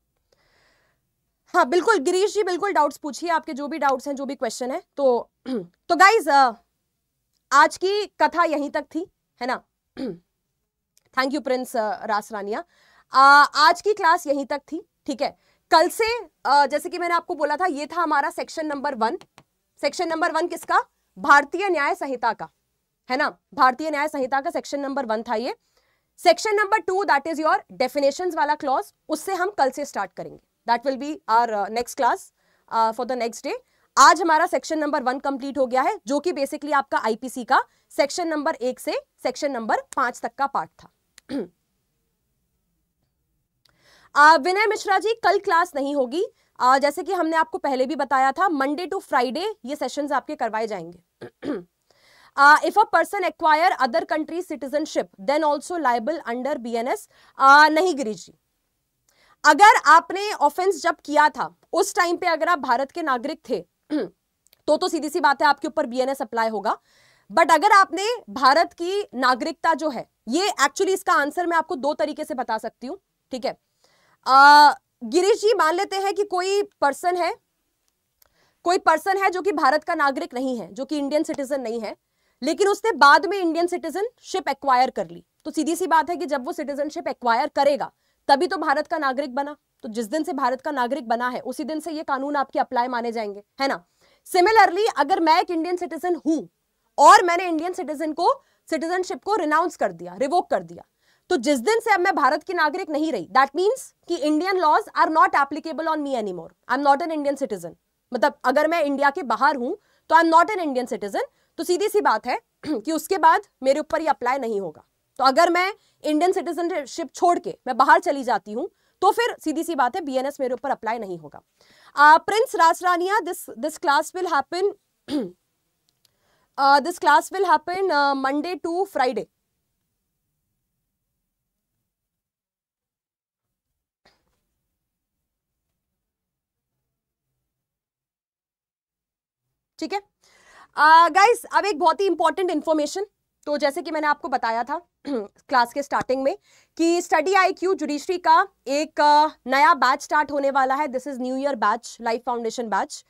हाँ बिल्कुल गिरीश जी बिल्कुल डाउट्स पूछिए आपके जो भी डाउट्स हैं जो भी क्वेश्चन है तो [clears throat] तो गाइज आज की कथा यहीं तक थी है ना थैंक यू प्रिंस रासरानिया आज की क्लास यहीं तक थी ठीक है कल से आ, जैसे कि मैंने आपको बोला था ये था हमारा section number one section number one किसका भारतीय न्याय संहिता का है ना भारतीय न्याय संहिता का सेक्शन नंबर वन था ये section number two that is your definition वाला क्लॉज उससे हम कल से स्टार्ट करेंगे that will be our next class for the next day आज हमारा सेक्शन नंबर वन कंप्लीट हो गया है जो कि बेसिकली आपका आईपीसी का सेक्शन नंबर एक से सेक्शन नंबर पांच तक का पार्ट था [clears throat] विनय मिश्रा जी कल क्लास नहीं होगी आ, जैसे कि हमने आपको पहले भी बताया था मंडे टू फ्राइडे ये सेशंस आपके करवाए जाएंगे if a person acquire other country citizenship then then liable under under नहीं गिरीश जी अगर आपने ऑफेंस जब किया था उस टाइम पे अगर आप भारत के नागरिक थे [clears throat] तो तो सीधी सी बात है आपके ऊपर बीएनएस अप्लाई होगा बट अगर आपने भारत की नागरिकता जो है ये एक्चुअली इसका आंसर मैं आपको दो तरीके से बता सकती हूं ठीक है गिरीश जी मान लेते हैं कि कोई पर्सन है कोई पर्सन है जो कि भारत का नागरिक नहीं है जो कि इंडियन सिटीजन नहीं है लेकिन उसने बाद में इंडियन सिटीजनशिप एक्वायर कर ली तो सीधी सी बात है कि जब वो सिटीजनशिप एक्वायर करेगा तभी तो भारत का नागरिक बना तो जिस दिन से भारत का नागरिक बना है उसी दिन से ये कानून आपके अप्लाई माने जाएंगे है ना सिमिलरली अगर मैं एक इंडियन सिटीजन हूं और मैंने इंडियन सिटीजन को सिटीजनशिप को रिनाउंस कर दिया रिवोक कर दिया तो जिस दिन से अब मैं भारत की नागरिक नहीं रही दैट मीन्स कि Indian laws are not applicable on me any more I am not an Indian citizen मतलब अगर मैं इंडिया के बाहर हूं तो I am not an Indian citizen तो सीधी सी बात है [clears throat] कि उसके बाद मेरे ऊपर ये अप्लाई नहीं होगा तो अगर मैं इंडियन सिटीजनशिप छोड़ के मैं बाहर चली जाती हूँ तो फिर सीधी सी बात है बीएनएस मेरे ऊपर अप्लाई नहीं होगा Prince Rasrania this this class will happen this class will happen Monday to Friday ठीक है गाइस अब एक बहुत ही इंपॉर्टेंट इंफॉर्मेशन तो जैसे कि मैंने आपको बताया था [clears throat] क्लास के स्टार्टिंग में कि स्टडी आई क्यू जुडिशरी का एक नया बैच स्टार्ट होने वाला है this is new year batch life foundation batch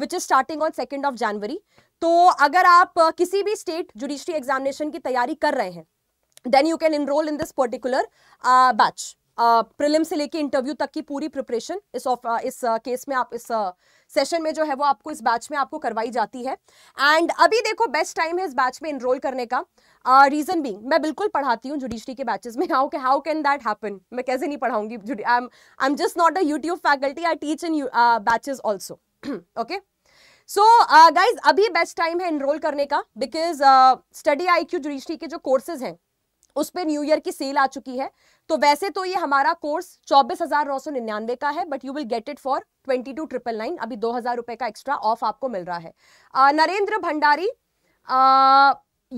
which is starting on second of January तो अगर आप किसी भी स्टेट जुडिशरी एग्जामिनेशन की तैयारी कर रहे हैं then you can enrol in this particular batch prelim से लेके इंटरव्यू तक की पूरी प्रिपरेशन इस ऑफ इस केस में आप इस सेशन में जो है वो आपको इस बैच में आपको करवाई जाती है एंड अभी देखो बेस्ट टाइम है इस बैच में इनरोल करने का रीजन uh, बींग मैं बिल्कुल पढ़ाती हूँ जुडिशरी के बैचेस में how how can that happen मैं कैसे नहीं पढ़ाऊंगी I am I am just not a YouTube faculty I teach in batches also okay so so, guys uh, अभी बेस्ट टाइम है इनरोल करने का because study I Q judiciary के जो कोर्सेज हैं उस पर न्यू ईयर की सेल आ चुकी है तो वैसे तो ये हमारा कोर्स चौबीस हजार नौ सौ निन्यानवे का है but you will get it for twenty two triple nine अभी दो हजार रुपए का एक्स्ट्रा ऑफ आपको मिल रहा है आ, Narendra Bhandari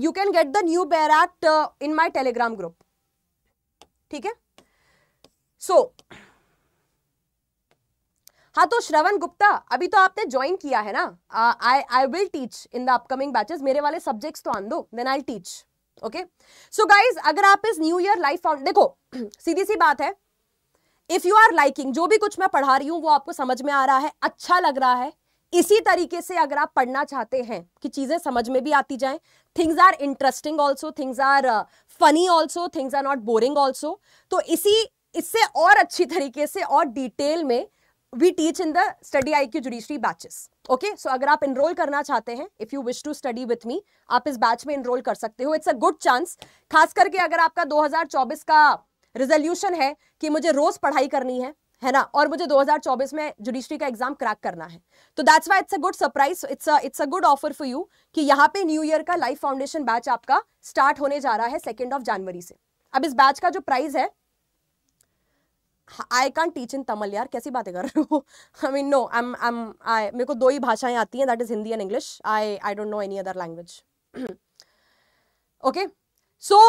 you can get the new बैराट इन माई टेलीग्राम ग्रुप ठीक है सो so, हाँ तो श्रवण गुप्ता अभी तो आपने ज्वाइन किया है ना I I will teach in the upcoming batches मेरे वाले सब्जेक्ट्स तो आन दो then I teach okay so guys अगर आप इस न्यू ईयर लाइफ देखो [clears throat] सीधी सी बात है इफ यू आर लाइकिंग जो भी कुछ मैं पढ़ा रही हूं वो आपको समझ में आ रहा है अच्छा लग रहा है इसी तरीके से अगर आप पढ़ना चाहते हैं कि चीजें समझ में भी आती जाएं things are interesting also things are funny also things are not boring also तो इसी इससे और अच्छी तरीके से और डिटेल में we teach in the study I Q judiciary batches okay so अगर आप इनरोल करना चाहते हैं if you wish to study with me आप इस बैच में इनरोल कर सकते हो इट्स अ गुड चांस खास करके अगर आपका 2024 का रिजोल्यूशन है कि मुझे रोज़ पढ़ाई करनी है है ना और मुझे 2024 में जुडिशरी का एग्जाम क्रैक करना है तो that's why it's a good surprise it's it's a good offer for you कि यहाँ पे न्यू ईयर का लाइफ फाउंडेशन बैच आपका स्टार्ट होने जा रहा है सेकेंड ऑफ जनवरी से अब इस बैच का जो प्राइस है आई कान टीच इन तमिल यार कैसी बातें कर रहे हो I mean no I am I am I मेरे को दो ही भाषाएं आती हैं that is Hindi and English I I don't know any other language okay so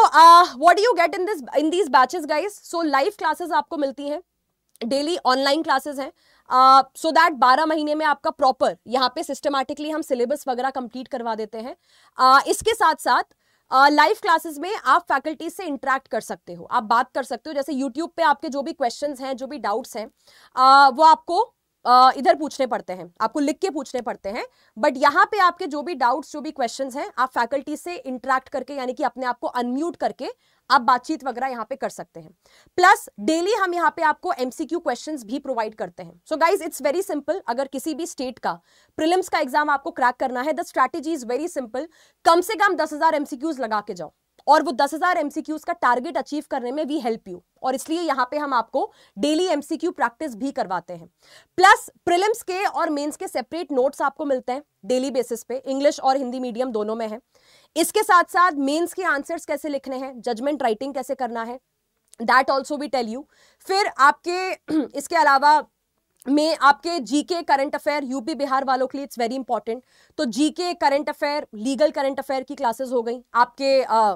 what you get in this in these batches guys so live classes आपको मिलती हैं डेली ऑनलाइन क्लासेस हैं सो uh, दैट बारह महीने में आपका प्रॉपर यहाँ पे सिस्टमैटिकली हम सिलेबस वगैरह कंप्लीट करवा देते हैं uh, इसके साथ साथ लाइव क्लासेस में आप फैकल्टी से इंटरेक्ट कर सकते हो आप बात कर सकते हो जैसे यूट्यूब पे आपके जो भी क्वेश्चंस हैं जो भी डाउट्स हैं वो आपको इधर पूछने पड़ते हैं आपको लिख के पूछने पड़ते हैं बट यहाँ पे आपके जो भी डाउट्स जो भी क्वेश्चंस हैं आप फैकल्टी से इंटरेक्ट करके यानी कि अपने आप को अनम्यूट करके आप बातचीत वगैरह यहाँ पे कर सकते हैं प्लस डेली हम यहाँ पे आपको एमसीक्यू क्वेश्चंस भी प्रोवाइड करते हैं so guys it's very simple अगर किसी भी स्टेट का प्रिलिम्स का एग्जाम आपको क्रैक करना है the strategy is very simple कम से कम दस हजार एमसीक्यूज लगा के जाओ और वो दस हजार एमसीक्यूज का टारगेट अचीव करने में वी हेल्प यू और इसलिए यहां पे हम आपको डेली एमसीक्यू प्रैक्टिस भी करवाते हैं प्लस प्रिलिम्स के और मेंस के सेपरेट नोट्स आपको मिलते हैं डेली बेसिस पे इंग्लिश और हिंदी मीडियम दोनों में है इसके साथ साथ मेंस के आंसर्स कैसे लिखने हैं जजमेंट राइटिंग कैसे करना है that also we tell you फिर आपके [clears throat] इसके अलावा में आपके GK current affair UP Bihar वालों के लिए इट्स वेरी इंपॉर्टेंट तो GK current affair legal current affair की क्लासेस हो गई आपके आ,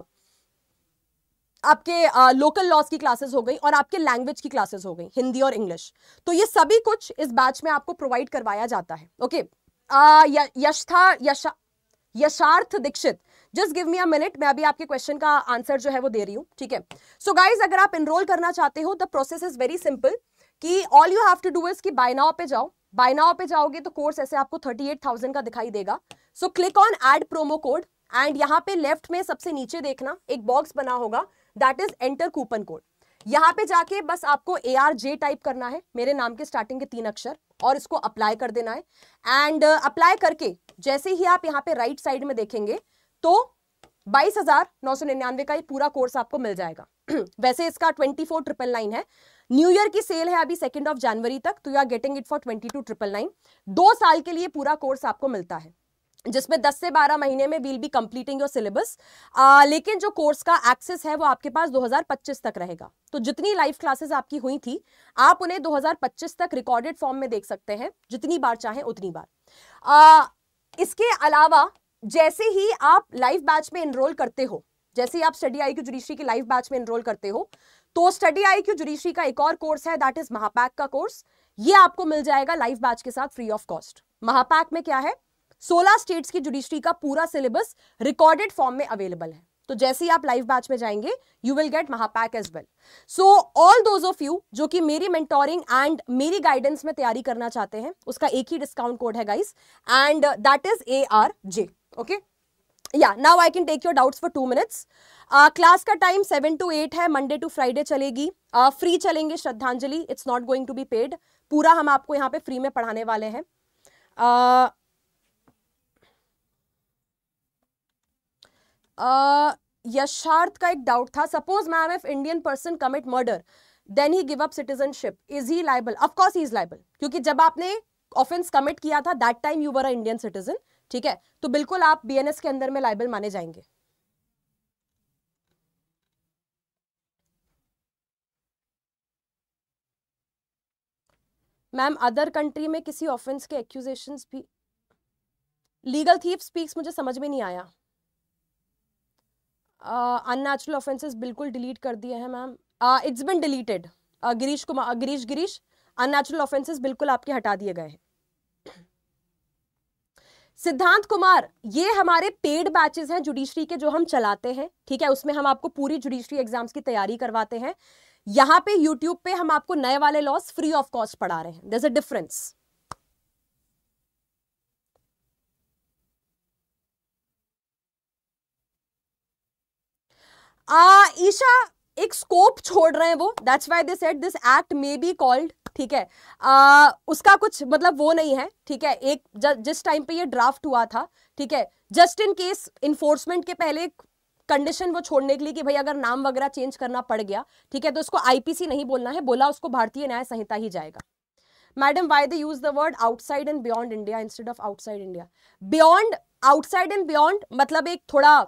आपके लोकल लॉस की क्लासेस हो गई और आपके लैंग्वेज की क्लासेस हो गई हिंदी और इंग्लिश तो ये सभी कुछ इस बैच में आपको प्रोवाइड करवाया जाता है okay Yashtha Yasha Yasharth Dixit just give me a minute मैं अभी आपके क्वेश्चन का आंसर जो है वो दे रही हूँ ठीक है सो गाइज अगर आप इनरोल करना चाहते हो the process is very simple कि all you have to do is कि बायनाओ पे जाओ बायनाओ पे जाओगे तो कोर्स ऐसे आपको थर्टी एट थाउजेंड का दिखाई देगा so click on add promo code and यहाँ पे लेफ्ट में सबसे नीचे देखना एक बॉक्स बना होगा that is enter coupon code यहाँ पे जाके बस आपको ए आर जे टाइप करना है मेरे नाम के स्टार्टिंग के तीन अक्षर और इसको अप्लाई कर देना है एंड अप्लाई uh, करके जैसे ही आप यहाँ पे राइट right साइड में देखेंगे तो बाईस हजार नौ सौ निन्यानवे का ये पूरा कोर्स आपको मिल जाएगा [clears throat] वैसे इसका ट्वेंटी फोर ट्रिपल नाइन है न्यू ईयर की सेल है अभी सेकेंड ऑफ जनवरी तक तो you are getting it for twenty two triple nine दो साल के लिए पूरा कोर्स आपको मिलता है जिसमें 10 से 12 महीने में we'll be completing your syllabus लेकिन जो कोर्स का एक्सेस है वो आपके पास 2025 तक रहेगा तो जितनी लाइव क्लासेस आपकी हुई थी आप उन्हें 2025 तक रिकॉर्डेड फॉर्म में देख सकते हैं जितनी बार चाहें उतनी बार आ, इसके अलावा जैसे ही आप लाइव बैच में इनरोल करते हो जैसे ही आप स्टडी आई क्यू जुडिशरी की लाइव बैच में इनरोल करते हो तो स्टडी आई क्यू जुडिशरी का एक और कोर्स है दैट इज महापैक का कोर्स ये आपको मिल जाएगा लाइव बैच के साथ फ्री ऑफ कॉस्ट महापैक में क्या है सोलह स्टेट्स की जुडिशरी का पूरा सिलेबस रिकॉर्डेड फॉर्म में अवेलेबल है तो जैसे ही आप लाइव बैच में जाएंगे you will get Mahapack as well so all those of you जो कि मेरी मेंटोरिंग एंड मेरी गाइडेंस में तैयारी करना चाहते हैं उसका एक ही डिस्काउंट कोड है guys and that is A R J okay या now I can take your doubts for two minutes class का टाइम सेवन टू एट है मंडे टू फ्राइडे चलेगी फ्री uh, चलेंगे Shraddhanjali it's not going to be paid पूरा हम आपको यहाँ पे फ्री में पढ़ाने वाले हैं uh, यशार्थ का एक डाउट था suppose ma'am if Indian person commit murder then he give up citizenship is he liable of course he is liable क्योंकि जब आपने ऑफेंस कमिट किया था that time you were a Indian citizen ठीक है तो बिल्कुल आप बीएनएस के अंदर में लाइबल माने जाएंगे मैम अदर कंट्री में किसी ऑफेंस के एक्यूजेशन भी लीगल थीप स्पीक्स मुझे समझ में नहीं आया अननेचुरल uh, ऑफेंसेस बिल्कुल डिलीट कर दिए हैं ma'am it's been deleted Girish Kumar Girish Girish unnatural offences बिल्कुल आपके हटा दिए गए हैं सिद्धांत कुमार ये हमारे पेड बैचेस हैं जुडिशरी के जो हम चलाते हैं ठीक है उसमें हम आपको पूरी जुडिशरी एग्जाम्स की तैयारी करवाते हैं यहाँ पे यूट्यूब पे हम आपको नए वाले लॉस फ्री ऑफ कॉस्ट पढ़ा रहे हैं दस अ डिफरेंस ईशा एक स्कोप छोड़ रहे हैं वो that's why this at this act may be called ठीक है आ, उसका कुछ मतलब वो नहीं है ठीक है एक ज, जिस टाइम पे ये ड्राफ्ट हुआ था ठीक है जस्ट इन केस इन्फोर्समेंट के पहले कंडीशन वो छोड़ने के लिए कि भाई अगर नाम वगैरह चेंज करना पड़ गया ठीक है तो उसको आईपीसी नहीं बोलना है बोला उसको भारतीय न्याय संहिता ही जाएगा madam why they use the word outside and beyond India instead of outside India beyond outside and beyond मतलब एक थोड़ा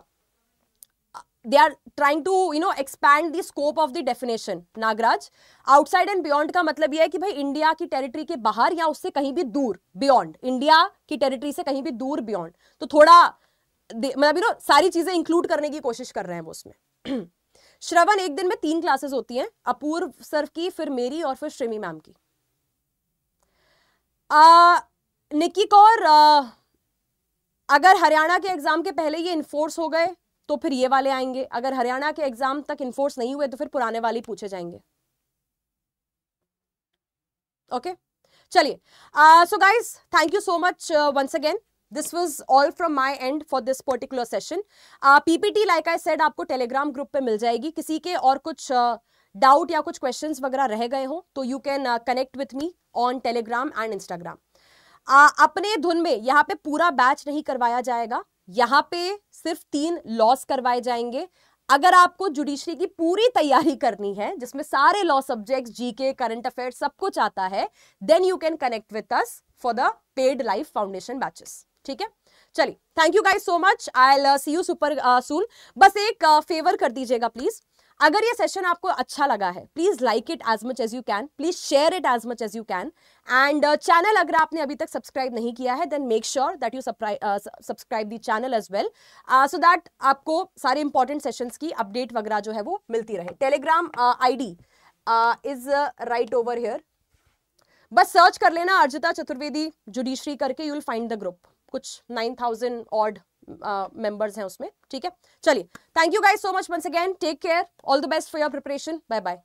they are trying to you know expand the scope of the definition nagraj outside and beyond का मतलब ये है कि भाई India की टेरिटरी के बाहर या उससे कहीं भी दूर बियॉन्ड इंडिया की टेरिटरी से कहीं भी दूर बियॉन्ड तो थोड़ा मतलब यू नो सारी चीजें इंक्लूड करने की कोशिश कर रहे हैं वो उसमें [clears throat] श्रवण एक दिन में तीन क्लासेस होती हैं अपूर्व सर की फिर मेरी और फिर श्रेमी मैम की आ, निकी कौर अगर हरियाणा के एग्जाम के पहले ये इन्फोर्स हो गए तो फिर ये वाले आएंगे अगर हरियाणा के एग्जाम तक इन्फोर्स नहीं हुए तो फिर पुराने वाले पूछे जाएंगे ओके चलिए so guys thank you so much once again this was all from my end for this particular session PPT like I said आपको टेलीग्राम ग्रुप पे मिल जाएगी किसी के और कुछ डाउट uh, या कुछ क्वेश्चंस वगैरह रह गए हो तो you can connect with me on Telegram and Instagram अपने धुन में यहाँ पे पूरा बैच नहीं करवाया जाएगा यहाँ पे सिर्फ तीन लॉस करवाए जाएंगे अगर आपको जुडिशरी की पूरी तैयारी करनी है जिसमें सारे law subjects GK current affair सब कुछ आता है then you can connect with us for the paid life foundation batches ठीक है चलिए thank you guys so much I see you super soon बस एक फेवर uh, कर दीजिएगा प्लीज अगर ये सेशन आपको अच्छा लगा है please like it as much as you can please share it as much as you can and channel अगर आपने अभी तक सब्सक्राइब नहीं किया है then make sure that you subscribe the channel as well so that आपको सारे important sessions की अपडेट वगैरह जो है वो मिलती रहे Telegram I D is right over here बस सर्च कर लेना अर्जिता चतुर्वेदी जुडिशरी करके you will find the group कुछ नाइन थाउजेंड ऑड मेंबर्स हैं उसमें ठीक है चलिए thank you guys so much once again take care all the best for your preparation bye bye